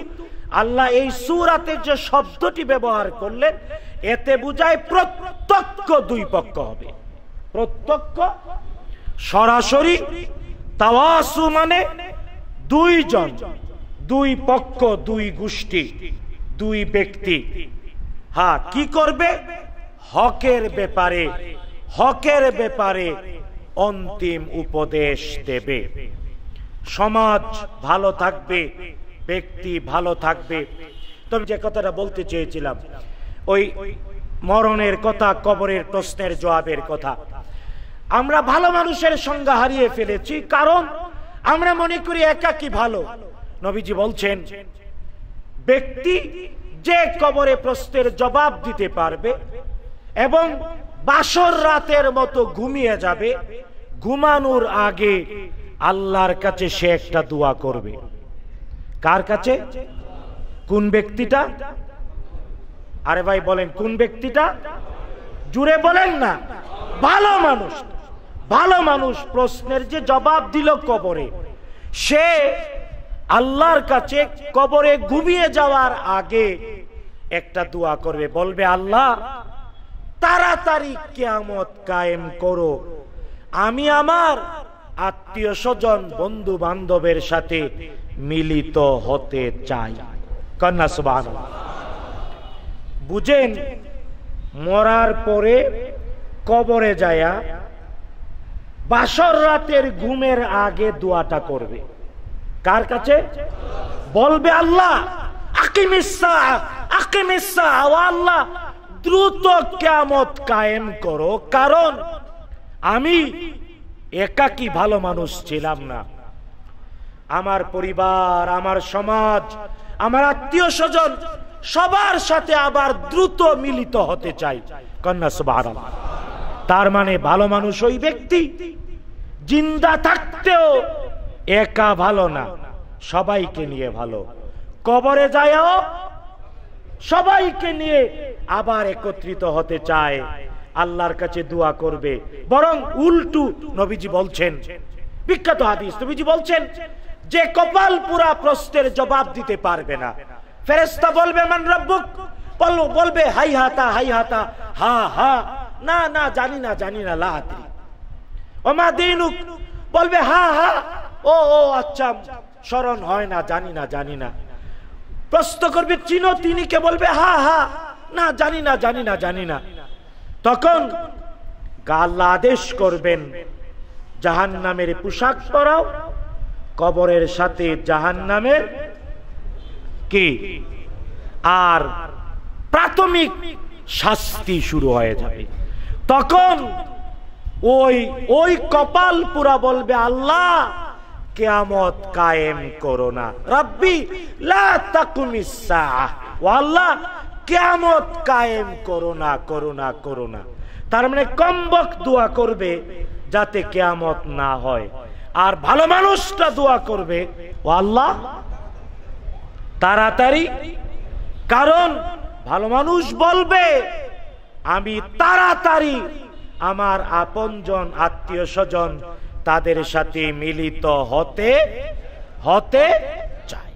A: আল্লাহ এই সুরাতে যে শব্দটি ব্যবহার করলেন এতে বুঝায় প্রত্যক্ষ দুই পক্ষ হবে প্রত্যক্ষ সরাসরি তাওয়াসু মানে দুই জন দুই পক্ষ দুই গোষ্ঠী দুই ব্যক্তি হ্যাঁ কি করবে হকের ব্যাপারে হকের ব্যাপারে অন্তিম উপদেশ দেবে সমাজ ভালো থাকবে ব্যক্তি ভালো থাকবে তবে যে কথাটা বলতে চেয়েছিলাম ওই মরণের কথা কবরের প্রশ্নের জবাবের কথা আমরা ভালো মানুষের সংজ্ঞা হারিয়ে ফেলেছি কারণ আমরা মনে করি একা কি ভালো নবীজি বলছেন ব্যক্তি যে কবরে প্রশ্নের জবাব দিতে পারবে এবং বাসর রাতের মতো ঘুমিয়ে যাবে ঘুমানোর আগে আল্লাহর কাছে সে একটা দোয়া করবে কার কাছে কোন ব্যক্তিটা আরে ভাই বলেন কোন ব্যক্তিটা জুড়ে বলেন না ভালো মানুষ ভালো মানুষ প্রশ্নের যে জবাব দিল কবরে সে আল্লাহর কাছে কবরে গুবিয়ে যাওয়ার আগে একটা দোয়া করবে বলবে আল্লাহ তাড়াতাড়ি কেয়ামত কায়েম করো আমি আমার আত্মীয় স্বজন বন্ধু বান্ধবের সাথে মিলিত হতে চাই কন্যা সুবাহ বুঝেন মরার পরে কবরে যায়া বাসর রাতের ঘুমের আগে দোয়াটা করবে কার কাছে বলবে আল্লাহ আল্লাহ দ্রুত কেমত কায়েম করো কারণ আমি একাকি ভালো মানুষ ছিলাম না আমার পরিবার আমার সমাজ আমার আত্মীয় স্বজন সবার সাথে আবার দ্রুত মিলিত হতে চাই কন্যা সুবাহ তার মানে ভালো মানুষ ওই ব্যক্তি জিন্দা থাকতেও একা ভালো না সবাইকে নিয়ে ভালো কবরে যায়ও সবাইকে নিয়ে আবার একত্রিত হতে চায় আল্লাহর কাছে দোয়া করবে বরং উল্টু নবীজি বলছেন বিখ্যাত হাদিস নবীজি বলছেন যে কপাল পুরা প্রশ্নের জবাব দিতে পারবে না ফেরেস্তা বলবে মান রব্বুক বলবে হাই হাতা হাই হাতা হা হা না না জানি না জানি না লাহাতি মা দিনুক বলবে হা হা ও ও আচ্ছা স্মরণ হয় না জানি না জানি না প্রশ্ন করবে চিন তিনি কে বলবে হা হা না জানি না জানি না জানি না তখন গাল আদেশ করবেন জাহান নামের পোশাক পরাও কবরের সাথে জাহান নামের কি আর প্রাথমিক শাস্তি শুরু হয়ে যাবে তখন ওই ওই কপাল পুরা বলবে আল্লাহ কেয়ামত কায়েম করো না রব্বি আল্লাহ কেয়ামত কায়েম করো না করো না করো না তার মানে কম্বক দোয়া করবে যাতে কেয়ামত না হয় আর ভালো মানুষটা দোয়া করবে ও আল্লাহ তাড়াতাড়ি কারণ ভালো মানুষ বলবে আমি তাড়াতাড়ি আমার আপনজন আত্মীয় স্বজন তাদের সাথে মিলিত হতে হতে চাই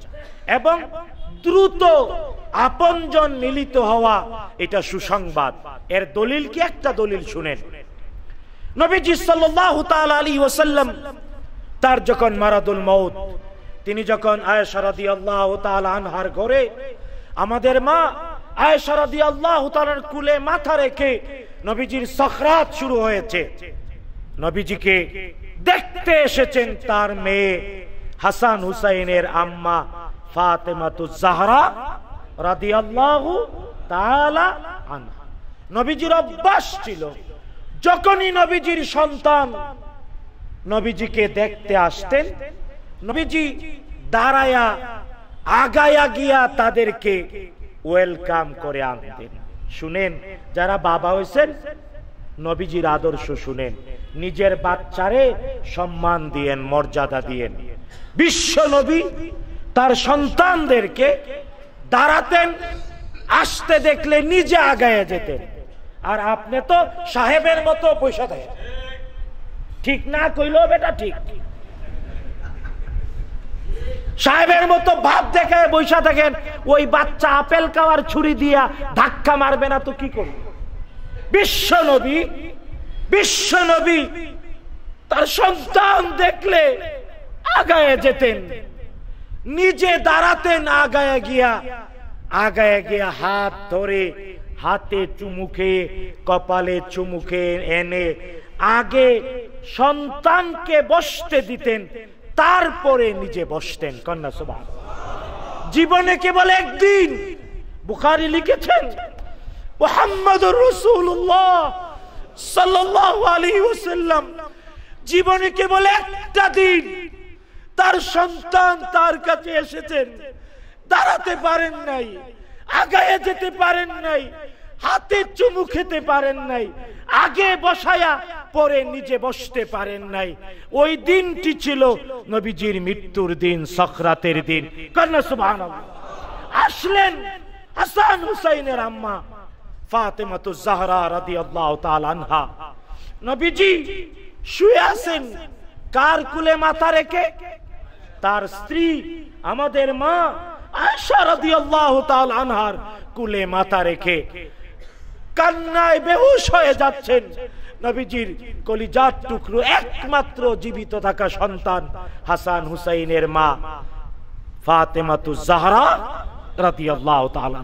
A: এবং দ্রুত আপনজন মিলিত হওয়া এটা সুসংবাদ এর দলিল কি একটা দলিল শুনেন নবীজি সাল্লি ওসাল্লাম তার যখন মারাদুল মৌত তিনি যখন আয়েশা আল্লাহ তাআলা আনহার ঘরে আমাদের মা আয়সারদি আল্লাহ তালার কুলে মাথা রেখে নবীজির সখরাত শুরু হয়েছে নবীজিকে দেখতে এসেছেন তার মেয়ে হাসান হুসাইনের আম্মা ফাতেমাতুজাহরা রাদি আল্লাহ আনহা নবীজির অভ্যাস ছিল যখনই নবীজির সন্তান নবীজিকে দেখতে আসতেন নবীজি দাঁড়ায়া আগায়া গিয়া তাদেরকে ওয়েলকাম করে আনতেন শুনেন যারা বাবা হয়েছেন নবীজির আদর্শ শুনেন নিজের বাচ্চারে সম্মান দিয়েন মর্যাদা দিয়েন বিশ্ব নবী তার সন্তানদেরকে দাঁড়াতেন আসতে দেখলে নিজে আগায় যেতেন আর আপনি তো সাহেবের মতো পয়সা দেয় ঠিক না কইলেও বেটা ঠিক সাহেবের মতো বাপ দেখে বৈশা থাকেন ওই বাচ্চা আপেল খাওয়ার ছুরি দিয়া ধাক্কা মারবে না তো কি করবে বিশ্ব নবী বিশ্ব নবী তার সন্তান দেখলে আগায় যেতেন নিজে দাঁড়াতেন আগায় গিয়া আগায় গিয়া হাত ধরে হাতে চুমুখে কপালে চুমুখে এনে আগে সন্তানকে বসতে দিতেন তারপরে নিজে বসতেন কন্যা সুবাহ জীবনে কেবল একদিন বুখারি লিখেছেন মোহাম্মদ রসুল্লাহ সাল্লাহ আলী ওসাল্লাম জীবনে কেবল একটা দিন তার সন্তান তার কাছে এসেছেন দাঁড়াতে পারেন নাই আগায় যেতে পারেন নাই হাতে চুমু খেতে পারেন নাই আগে বসায়া পরে নিজে বসতে পারেন নাই ওই দিনটি ছিল নবীজির মৃত্যুর দিন সখরাতের দিন কন্যা আসলেন হাসান হুসাইনের আম্মা ফাতেমাতু জাহরা রাদি আল্লাহ আনহা নবীজি শুয়ে আছেন কার কুলে মাথা রেখে তার স্ত্রী আমাদের মা আয়সা রাদিয়াল্লাহু তাআলা আনহার কুলে মাথা রেখে কান্নায় বেহুশ হয়ে যাচ্ছেন নবীজির কলিজার টুকরো একমাত্র জীবিত থাকা সন্তান হাসান হুসাইনের মা ফাতেমাতু জাহরা রাদিয়াল্লাহু তাআলা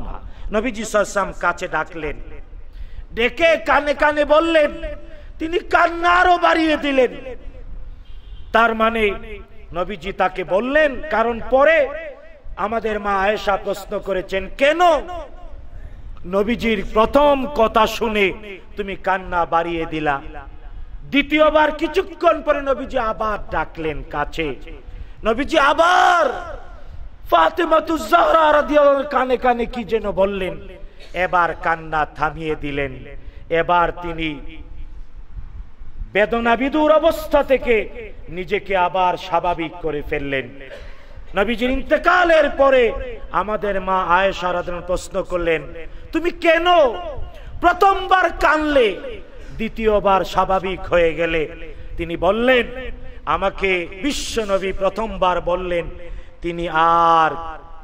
A: নবীজি সাল্লাম কাছে ডাকলেন ডেকে কানে কানে বললেন তিনি কান্নারও বাড়িয়ে দিলেন তার মানে নবীজি তাকে বললেন কারণ পরে আমাদের মা আয়েশা প্রশ্ন করেছেন কেন নবীজির প্রথম কথা শুনে তুমি কান্না বাড়িয়ে দিলা দ্বিতীয়বার কিছুক্ষণ পরে নবীজি আবার ডাকলেন কাছে নবীজি আবার কানে কানে কি যেন বললেন এবার কান্না থামিয়ে দিলেন এবার তিনি বেদনাবিদুর অবস্থা থেকে নিজেকে আবার স্বাভাবিক করে ফেললেন নবীজির ইন্তেকালের পরে আমাদের মা আয়েশা প্রশ্ন করলেন তুমি কেন প্রথমবার কানলে দ্বিতীয়বার স্বাভাবিক হয়ে গেলে তিনি বললেন আমাকে বিশ্বনবী প্রথমবার বললেন তিনি আর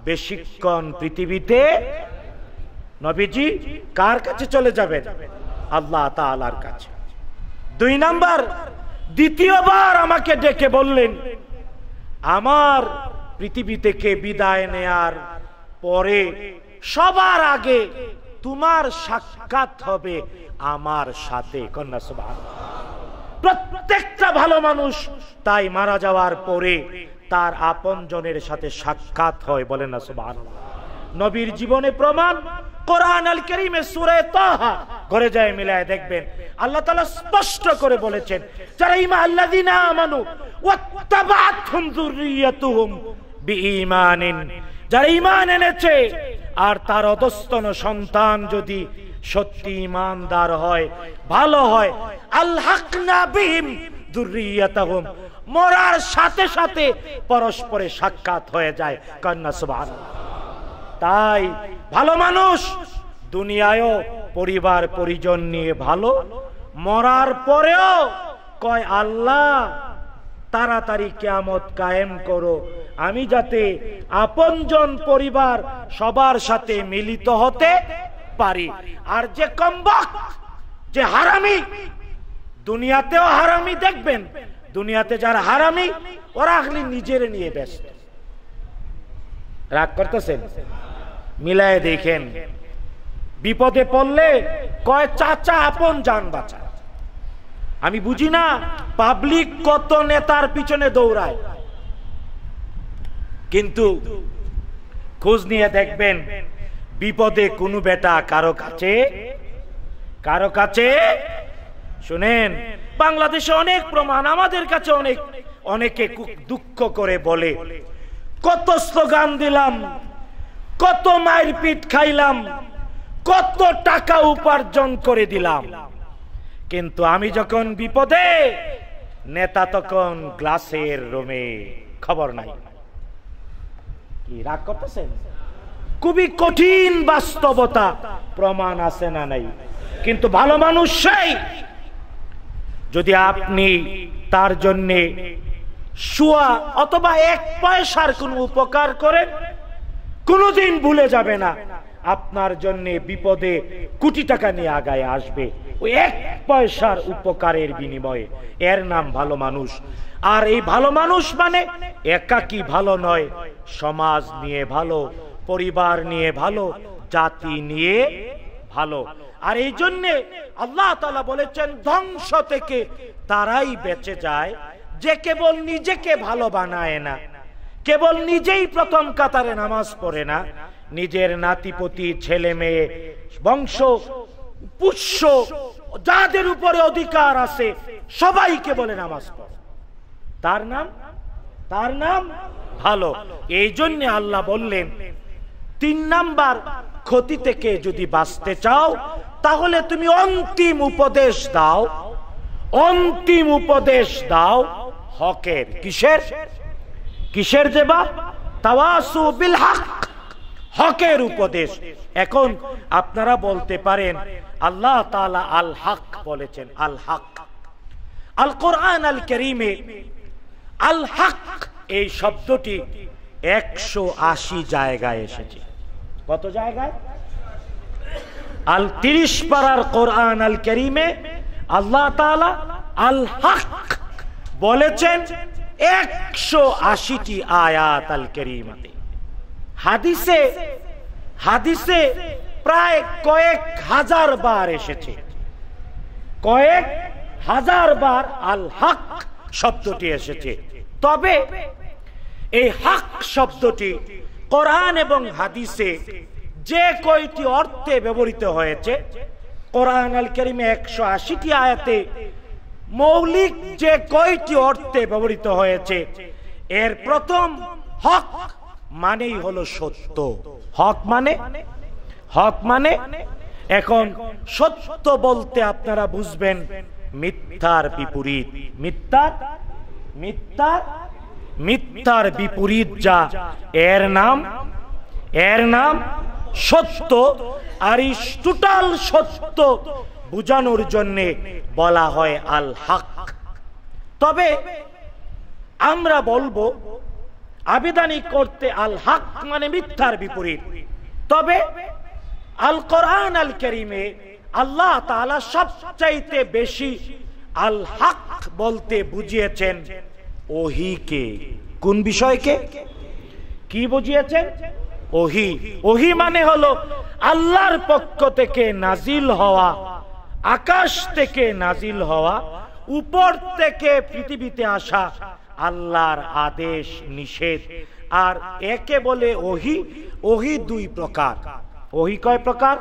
A: বেশিক্ষণ পৃথিবীতে নবীজি কার কাছে চলে যাবেন আল্লাহ তালার কাছে দুই নাম্বার দ্বিতীয়বার আমাকে ডেকে বললেন আমার পৃথিবী থেকে বিদায় নেয়ার পরে সবার আগে তোমার সাক্ষাৎ হবে আমার সাথে কন্যা সুবাহ প্রত্যেকটা ভালো মানুষ তাই মারা যাওয়ার পরে তার আপন জনের সাথে সাক্ষাৎ হয় বলে না সুবাহ নবীর জীবনে প্রমাণ কোরআন আল করিমে সুরে তাহা ঘরে যায় মিলায় দেখবেন আল্লাহ তালা স্পষ্ট করে বলেছেন যারা ইমা আল্লাযিনা আমানু ওয়াত্তাবাতহুম যুররিয়াতুহুম বিঈমানিন যারা ইমান এনেছে আর তার অধস্তন সন্তান যদি সত্যি ইমানদার হয় ভালো হয় আল্লাহ মরার সাথে সাথে পরস্পরে সাক্ষাৎ হয়ে যায় কন্যা সুবাহ তাই ভালো মানুষ দুনিয়ায়ও পরিবার পরিজন নিয়ে ভালো মরার পরেও কয় আল্লাহ তাড়াতাড়ি কেয়ামত কায়েম করো আমি যাতে আপনজন পরিবার সবার সাথে মিলিত হতে পারি আর যে কম্বক যে হারামি দুনিয়াতেও হারামি দেখবেন দুনিয়াতে যারা হারামি ওরা আসলে নিজের নিয়ে ব্যস্ত রাগ করতেছেন মিলায় দেখেন বিপদে পড়লে কয় চাচা আপন যান বাঁচা আমি বুঝি না পাবলিক কত নেতার পিছনে দৌড়ায় কিন্তু খোঁজ নিয়ে দেখবেন বিপদে কোনো বেটা কারো কাছে কারো কাছে শুনেন বাংলাদেশে অনেক প্রমাণ আমাদের কাছে অনেক অনেকে দুঃখ করে বলে কত স্লোগান দিলাম কত মায়ের পিঠ খাইলাম কত টাকা উপার্জন করে দিলাম কিন্তু আমি যখন বিপদে নেতা তখন গ্লাসের রুমে খবর নাই কি রাগ করতেছেন খুবই কঠিন বাস্তবতা প্রমাণ আছে না নাই কিন্তু ভালো মানুষ সেই যদি আপনি তার জন্য শুয়া অথবা এক পয়সার কোন উপকার করেন কোনদিন ভুলে যাবে না আপনার জন্য বিপদে কোটি টাকা নিয়ে আগায় আসবে ওই এক পয়সার উপকারের বিনিময়ে এর নাম ভালো মানুষ আর এই ভালো মানুষ মানে একাকি ভালো নয় সমাজ নিয়ে ভালো পরিবার নিয়ে ভালো জাতি নিয়ে ভালো আর এই জন্যে আল্লাহ তালা বলেছেন ধ্বংস থেকে তারাই বেঁচে যায় যে কেবল নিজেকে ভালো বানায় না কেবল নিজেই প্রথম কাতারে নামাজ পড়ে না নিজের নাতিপতি ছেলে মেয়ে বংশ পুষ্য যাদের উপরে অধিকার আছে সবাইকে বলে নামাজ পড়ে তার নাম তার নাম ভালো এই জন্য আল্লাহ বললেন তিন নাম্বার ক্ষতি থেকে যদি বাঁচতে চাও তাহলে তুমি অন্তিম উপদেশ দাও অন্তিম উপদেশ দাও হকের কিসের কিসের দেবা তাওয়াসু বিল হক হকের উপদেশ এখন আপনারা বলতে পারেন আল্লাহ তাআলা আল হক বলেছেন আল হক আল কোরআন আল করিমে আল হাক এই শব্দটি একশো আশি জায়গায় এসেছে কত জায়গায় আল তিরিশ পাড়ার কোরআন আল করিমে আল্লাহ তালা আল হাক বলেছেন একশো আশিটি আয়াত আল করিমাতে হাদিসে হাদিসে প্রায় কয়েক হাজার বার এসেছে কয়েক হাজার বার আল হক শব্দটি এসেছে তবে এই হক শব্দটি কোরআন এবং হাদিসে যে কয়টি অর্থে ব্যবহৃত হয়েছে কোরআন আল করিমে একশো আশিটি আয়াতে মৌলিক যে কয়টি অর্থে ব্যবহৃত হয়েছে এর প্রথম হক মানেই হলো সত্য হক মানে হক মানে এখন সত্য বলতে আপনারা বুঝবেন মিথ্যার বিপরীত মিথ্যার মিথ্যার মিথ্যার বিপরীত যা এর নাম এর নাম সত্য আর এই টোটাল সত্য বুঝানোর জন্যে বলা হয় আল হাক তবে আমরা বলবো আবেদানি করতে আল হাক মানে মিথ্যার বিপরীত তবে আল কোরআন আল করিমে আল্লাহ তালা সবচাইতে বেশি আল হক বলতে বুঝিয়েছেন ওহি কে কোন বিষয়কে কি বুঝিয়েছেন ওহি ওহি মানে হলো আল্লাহর পক্ষ থেকে নাজিল হওয়া আকাশ থেকে নাজিল হওয়া উপর থেকে পৃথিবীতে আসা আল্লাহর আদেশ নিষেধ আর একে বলে ওহি ওহি দুই প্রকার ওহি কয় প্রকার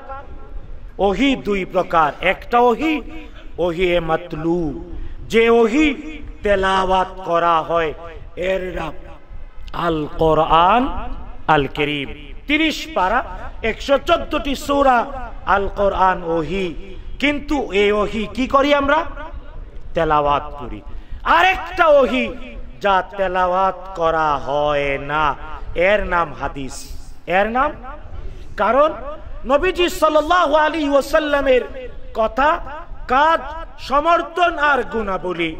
A: ওহি দুই প্রকার একটা ওহি ওহি এ মাতলু যে ওহি তেলাওয়াত করা হয় এর নাম আল কোরআন আল করিম তিরিশ পারা একশো চোদ্দটি সৌরা আল কোরআন ওহি কিন্তু এই ওহি কি করি আমরা তেলাওয়াত করি আরেকটা ওহি যা তেলাওয়াত করা হয় না এর নাম হাদিস এর নাম কারণ নবীজি সাল্লাহ আলী ওসাল্লামের কথা জাকাত সমর্থন আর গুণাবলী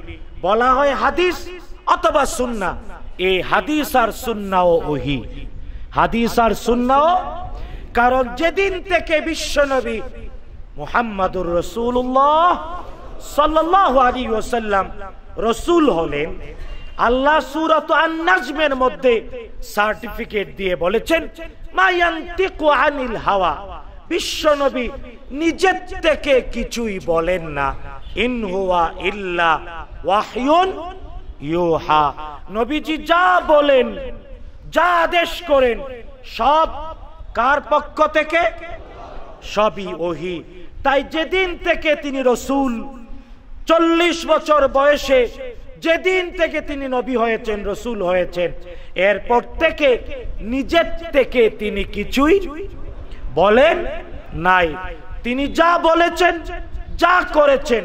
A: বলা হয় হাদিস অথবা সুন্না এই হাদিস আর ও ওহি হাদিস আর সুন্না কারণ যেদিন থেকে বিশ্বনবী মুহাম্মাদুর রসুল্লাহ সাল্লাহ আলী ওসাল্লাম রসুল হলেন আল্লাহ সুরত আন্নাজমের মধ্যে সার্টিফিকেট দিয়ে বলেছেন মায়ান্তিকু আনিল হাওয়া বিশ্বনবী নিজের থেকে কিছুই বলেন না ইনহুয়া ইল্লা ওয়াহিয়ুন ইউহা নবীজি যা বলেন যা আদেশ করেন সব কার পক্ষ থেকে সবই ওহি তাই যেদিন থেকে তিনি রসুল চল্লিশ বছর বয়সে যেদিন থেকে তিনি নবী হয়েছেন রসুল হয়েছেন এরপর থেকে নিজের থেকে তিনি কিছুই বলেন নাই তিনি যা বলেছেন যা করেছেন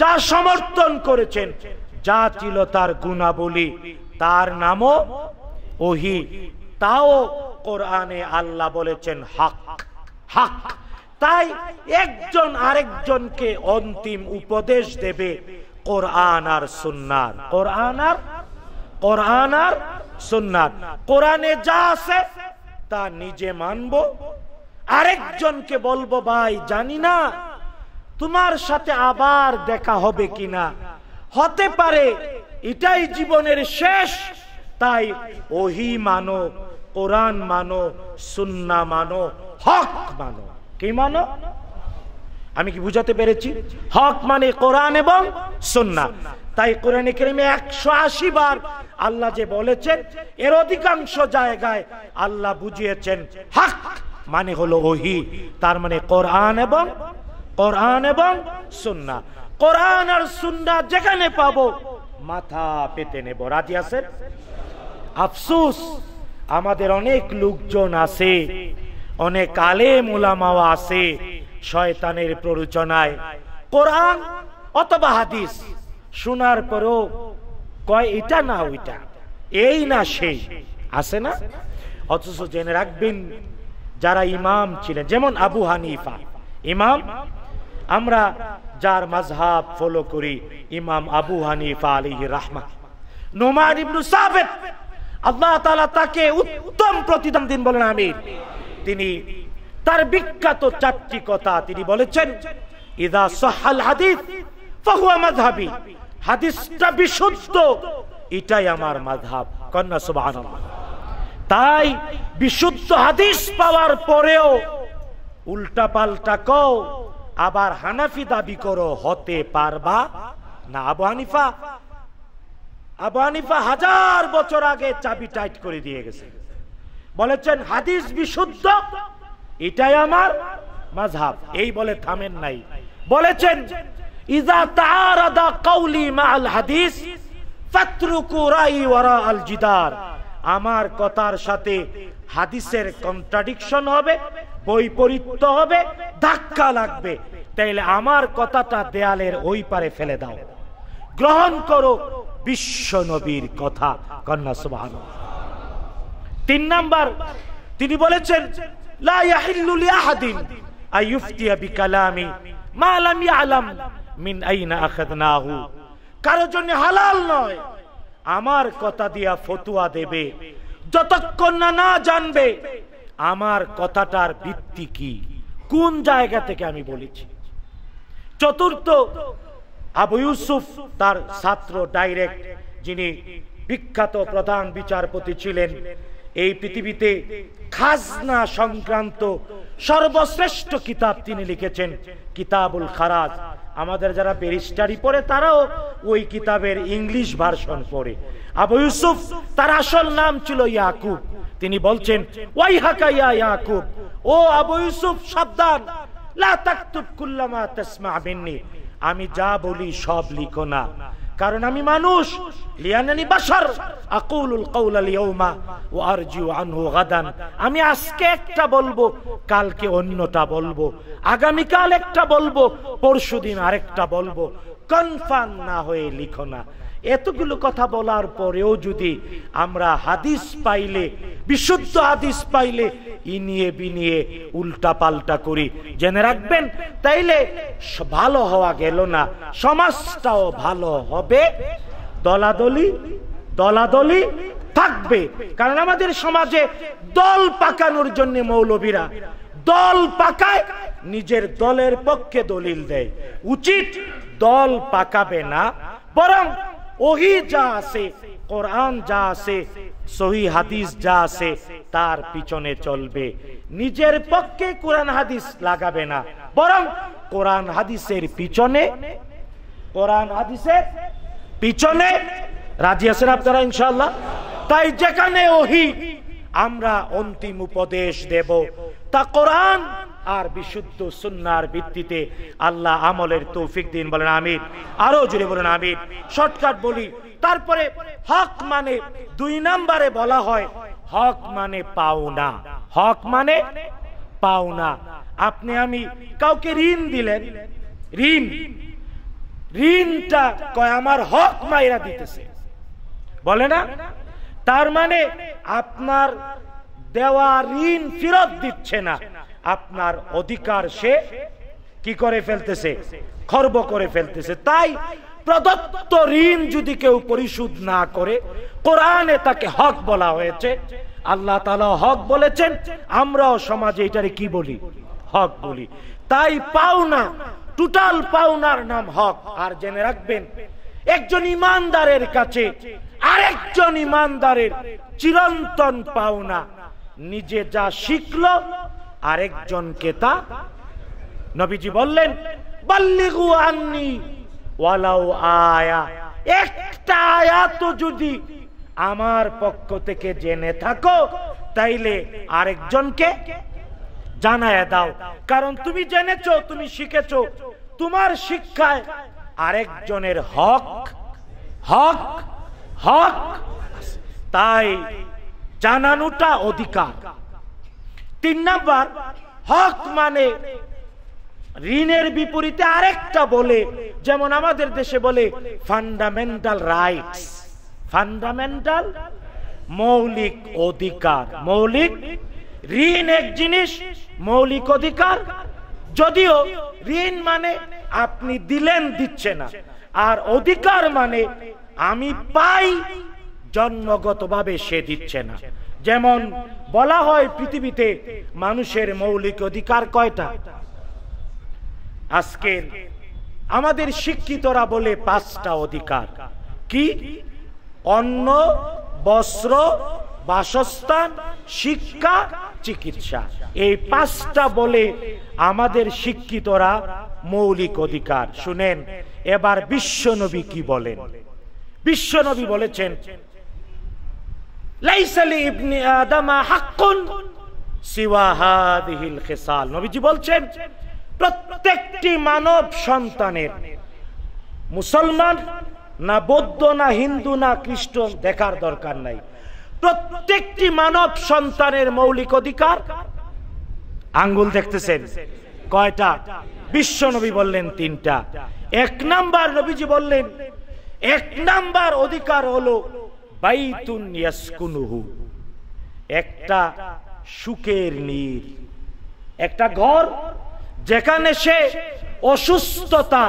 A: যা সমর্থন করেছেন যা ছিল তার গুণাবলী তার নামও ওহি তাও কোরআনে আল্লাহ বলেছেন হক হক তাই একজন আরেকজনকে অন্তিম উপদেশ দেবে কোরআন আর সুনার কোরআন আর কোরআন আর সুনার কোরআনে যা আছে তা নিজে মানব আরেকজনকে বলবো ভাই জানি না তোমার সাথে আবার দেখা হবে কিনা হতে পারে এটাই জীবনের শেষ তাই ওহি মানো কোরআন মানো সুন্না মানো হক মানো কি মানো আমি কি বুঝাতে পেরেছি হক মানে কোরআন এবং সুন্না তাই কোরআনে কেরিমে একশো আশি বার আল্লাহ যে বলেছেন এর অধিকাংশ জায়গায় আল্লাহ বুঝিয়েছেন হক মানে হলো ওহি তার মানে কোরআন এবং কোরআন এবং সুন্না কোরআন আর সুন্না যেখানে পাবো মাথা পেতে নেব রাজি আছেন আফসুস আমাদের অনেক লোকজন আছে অনেক কালে ওলামাও আছে শয়তানের প্ররোচনায় কোরআন অথবা হাদিস শোনার পরও কয় এটা না ওইটা এই না সেই আছে না অথচ জেনে রাখবেন যারা ইমাম ছিলেন যেমন আবু হানিফা ইমাম আমরা যার মাঝহাব ফলো করি ইমাম আবু হানিফা আলিহি রাহমা নোমান ইবনু সাবেদ আল্লাহ তালা তাকে উত্তম প্রতিদান দিন বলেন আমি তিনি তার বিখ্যাত চারটি কথা তিনি বলেছেন ইদা সহাল হাদিস ফাহুয়া মাযহাবি হাদিসটা বিশুদ্ধ এটাই আমার মাযহাব কন্যা সুবহানাল্লাহ তাই বিশুদ্ধ হাদিস পাওয়ার পরেও উল্টা পাল্টা কও আবার হানাফি দাবি করো হতে পারবা না আবু হানিফা আবু হানিফা হাজার বছর আগে চাবি টাইট করে দিয়ে গেছে বলেছেন হাদিস বিশুদ্ধ এটাই আমার মাঝহাব এই বলে থামেন নাই বলেছেন ইজা তারাদা কাউলি মাল হাদিস ফাতরুকু রাই ওয়ারা আল জিদার আমার কথার সাথে হাদিসের কন্ট্রাডিকশন হবে বৈপরীত্য হবে ধাক্কা লাগবে তাইলে আমার কথাটা দেয়ালের ওই পারে ফেলে দাও গ্রহণ করো বিশ্ব নবীর কথা কন্যা সুবাহ তিন নাম্বার তিনি বলেছেন কারো জন্য হালাল নয় আমার কথা দিয়া ফতুয়া দেবে যতক্ষণ না না জানবে আমার কথাটার ভিত্তি কি কোন জায়গা থেকে আমি বলেছি চতুর্থ আবু ইউসুফ তার ছাত্র ডাইরেক্ট যিনি বিখ্যাত প্রধান বিচারপতি ছিলেন এই পৃথিবীতে খাজনা সংক্রান্ত সর্বশ্রেষ্ঠ কিতাব তিনি লিখেছেন কিতাবুল খারাজ আমাদের যারা ব্যারিস্টারি পড়ে তারাও ওই কিতাবের ইংলিশ ভার্সন পড়ে আবু ইউসুফ তার আসল নাম ছিল ইয়াকুব তিনি বলছেন ওয়াই হাকা ইয়া ইয়াকুব ও আবু ইউসুফ সাবধান লা তাকতুব কুল্লামা তাসমা মিন্নি আমি যা বলি সব লিখো না কারণ আমি মানুষ লিয়ানানি বাশার আকুলুল কাউল আল ইয়াউমা ওয়া আরজিউ আনহু গাদান আমি আজকে একটা বলবো কালকে অন্যটা বলবো আগামী কাল একটা বলবো পরশুদিন আরেকটা বলবো কনফার্ম না হয়ে লিখো না এতগুলো কথা বলার পরেও যদি আমরা হাদিস পাইলে বিশুদ্ধ হাদিস পাইলে ইনিয়ে বিনিয়ে উল্টা পাল্টা করি জেনে রাখবেন তাইলে ভালো হওয়া গেল না সমাজটাও ভালো হবে দলাদলি দলাদলি থাকবে কারণ আমাদের সমাজে দল পাকানোর জন্য মৌলবীরা দল পাকায় নিজের দলের পক্ষে দলিল দেয় উচিত দল পাকাবে না বরং ওহি যা আছে কোরআন যা আছে সহি হাদিস যা আছে তার পিছনে চলবে নিজের পক্ষে কোরআন হাদিস লাগাবে না বরং কোরআন হাদিসের পিছনে কোরআন হাদিসের পিছনে রাজি আছেন আপনারা ইনশাল্লাহ তাই যেখানে ওহি আমরা অন্তিম উপদেশ দেব তা কোরআন আর বিশুদ্ধ সুন্নার ভিত্তিতে আল্লাহ আমলের তৌফিক দিন বলেন আমির আরো জুড়ে বলেন আমির শর্টকাট বলি তারপরে হক মানে দুই নাম্বারে বলা হয় হক মানে পাওনা হক মানে পাওনা আপনি আমি কাউকে ঋণ দিলেন ঋণ ঋণটা কয় আমার হক মাইরা দিতেছে বলে না তার মানে আপনার দেওয়া ঋণ ফেরত দিচ্ছে না আপনার অধিকার সে কি করে ফেলতেছে খর্ব করে ফেলতেছে তাই প্রদত্ত ঋণ যদি কেউ পরিশোধ না করে কোরআনে তাকে হক বলা হয়েছে আল্লাহ তালা হক বলেছেন আমরাও সমাজে এটারে কি বলি হক বলি তাই পাওনা টোটাল পাওনার নাম হক আর জেনে রাখবেন একজন ইমানদারের কাছে আরেকজন ইমানদারের চিরন্তন পাওনা নিজে যা শিখলো আরেকজনকে তা নবীজি বললেন বাল্লিগু আননি ওয়ালাউ একটা যদি আমার পক্ষ থেকে জেনে থাকো তাইলে আরেকজনকে জানায় দাও কারণ তুমি জেনেছো তুমি শিখেছো তোমার শিক্ষায় আরেকজনের হক হক হক তাই জানানোটা অধিকার তিন নাম্বার হক মানে ঋণের বিপরীতে আরেকটা বলে যেমন আমাদের দেশে বলে ফান্ডামেন্টাল রাইটস ফান্ডামেন্টাল মৌলিক অধিকার মৌলিক ঋণ এক জিনিস মৌলিক অধিকার যদিও ঋণ মানে আপনি দিলেন দিচ্ছে না আর অধিকার মানে আমি পাই জন্মগতভাবে সে দিচ্ছে না যেমন বলা হয় পৃথিবীতে মানুষের মৌলিক অধিকার কয়টা আজকের আমাদের শিক্ষিতরা বলে পাঁচটা অধিকার কি অন্ন বস্ত্র বাসস্থান শিক্ষা চিকিৎসা এই পাঁচটা বলে আমাদের শিক্ষিতরা মৌলিক অধিকার শুনেন এবার বিশ্বনবী কি বলেন বিশ্বনবী বলেছেন বলছেন প্রত্যেকটি মানব সন্তানের মুসলমান না বৌদ্ধ না হিন্দু না খ্রিস্ট দেখার দরকার নাই প্রত্যেকটি মানব সন্তানের মৌলিক অধিকার আঙ্গুল দেখতেছেন কয়টা বিশ্ব নবী বললেন তিনটা এক নাম্বার নবীজি বললেন এক নাম্বার অধিকার হলো বাইতুন ইয়াসকুনুহু একটা সুখের নীর একটা ঘর যেখানে সে অসুস্থতা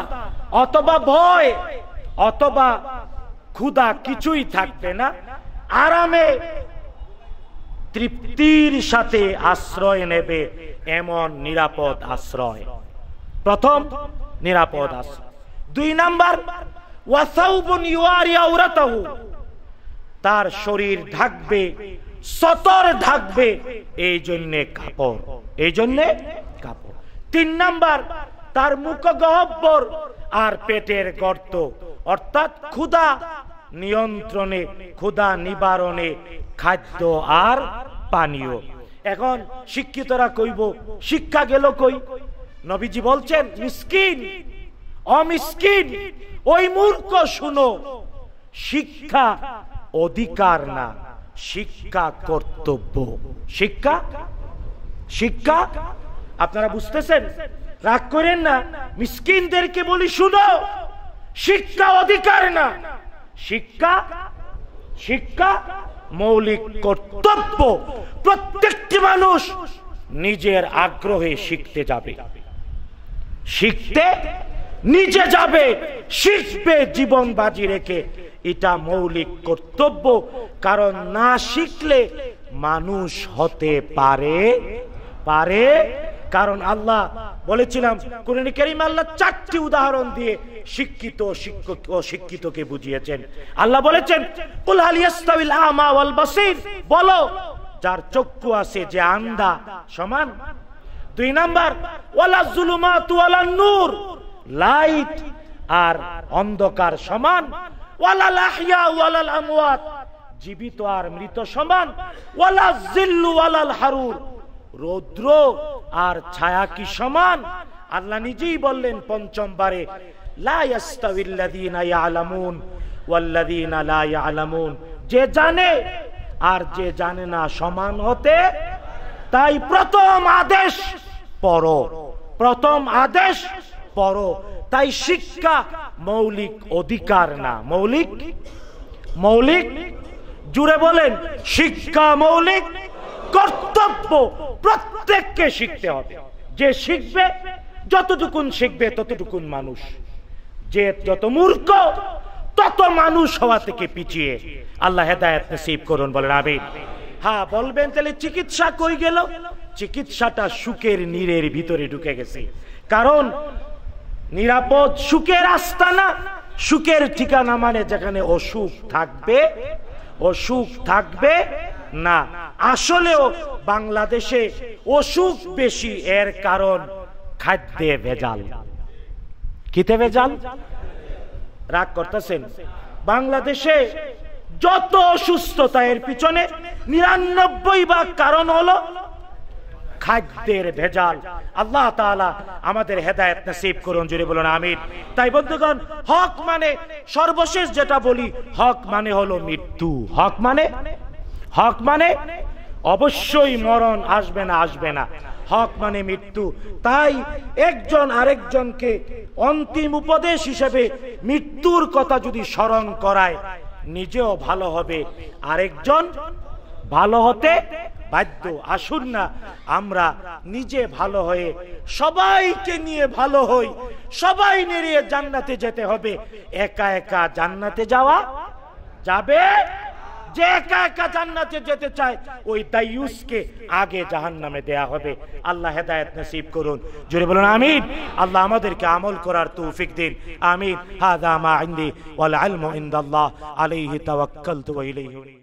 A: অথবা ভয় অথবা ক্ষুধা কিছুই থাকবে না আরামে তৃপ্তির সাথে আশ্রয় নেবে এমন নিরাপদ আশ্রয় প্রথম নিরাপদ আশ্রয় দুই নাম্বার ইউ আর আওরাতাহু তার শরীর ঢাকবে সতর ঢাকবে এই জন্যে কাপড় এই জন্য কাপড় তিন নাম্বার তার মুখ গহব্বর আর পেটের গর্ত অর্থাৎ ক্ষুধা নিয়ন্ত্রণে ক্ষুধা নিবারণে খাদ্য আর পানীয় এখন শিক্ষিতরা কইব শিক্ষা গেল কই নবীজি বলছেন মিসকিন অমিসকিন ওই মূর্খ শুনো শিক্ষা অধিকার না শিক্ষা কর্তব্য শিক্ষা শিক্ষা আপনারা বুঝতেছেন রাগ করেন না মিসকিনদেরকে বলি শুনো শিক্ষা অধিকার না শিক্ষা শিক্ষা মৌলিক কর্তব্য প্রত্যেকটি মানুষ নিজের আগ্রহে শিখতে যাবে শিখতে নিজে যাবে শিখবে জীবন বাজি রেখে এটা মৌলিক কর্তব্য কারণ না শিখলে মানুষ হতে পারে পারে কারণ আল্লাহ বলেছিলাম কোরআন করিম আল্লাহ চারটি উদাহরণ দিয়ে শিক্ষিত শিক্ষক ও শিক্ষিতকে বুঝিয়েছেন আল্লাহ বলেছেন কুল আলিয়াস্তাবিল আমা ওয়াল বাসির বলো যার চক্ষু আছে যে আন্ধা সমান দুই নাম্বার ওয়ালা জুলুমাত ওয়ালা নূর লাইট আর অন্ধকার সমান ওয়ালাল জীবিত আর মৃত সমান ওয়ালা হারুর রৌদ্র আর ছায়া কি সমান আল্লাহ নিজেই বললেন পঞ্চম বারে যে জানে আর যে জানে না সমান হতে তাই প্রথম আদেশ পর প্রথম আদেশ পড়ো তাই শিক্ষা মৌলিক অধিকার না মৌলিক মৌলিক জুড়ে বলেন শিক্ষা মৌলিক কর্তব্য প্রত্যেককে শিখতে হবে যে শিখবে যতটুকুন শিখবে ততটুকুন মানুষ যে যত মূর্খ তত মানুষ হওয়া থেকে পিছিয়ে আল্লাহ হেদায়ত নসিব করুন বলেন আবে হ্যাঁ বলবেন তাহলে চিকিৎসা কই গেল চিকিৎসাটা সুখের নীরের ভিতরে ঢুকে গেছে কারণ নিরাপদ সুখের আস্তানা সুখের ঠিকানা মানে যেখানে অসুখ থাকবে অসুখ থাকবে না আসলেও বাংলাদেশে অসুখ বেশি এর কারণ খাদ্যে ভেজাল খেতে ভেজাল রাগ করতেছেন বাংলাদেশে যত অসুস্থতা এর পিছনে নিরানব্বই বা কারণ হলো খাদ্যের ভেজাল আল্লাহ তালা আমাদের হেদায়ত নসিব করুন জুড়ে বলুন আমির তাই বন্ধুগণ হক মানে সর্বশেষ যেটা বলি হক মানে হলো মৃত্যু হক মানে হক মানে অবশ্যই মরণ আসবে না আসবে না হক মানে মৃত্যু তাই একজন আরেকজনকে অন্তিম উপদেশ হিসেবে মৃত্যুর কথা যদি স্মরণ করায় নিজেও ভালো হবে আরেকজন ভালো হতে বাধ্য আসুন না আমরা নিজে ভালো হয়ে সবাইকে নিয়ে ভালো হই সবাই নিয়ে জান্নাতে যেতে হবে একা একা জান্নাতে যাওয়া যাবে যে একা একা জান্নাতে যেতে চায় ওই দাইউসকে আগে জাহান নামে দেয়া হবে আল্লাহ হেদায়ত নসিব করুন জুড়ে বলুন আমিন আল্লাহ আমাদেরকে আমল করার তৌফিক দিন আমিন হাদা মা ইনদি ওয়াল ইলমু ইনদাল্লাহ আলাইহি তাওয়াক্কালতু ওয়া ইলাইহি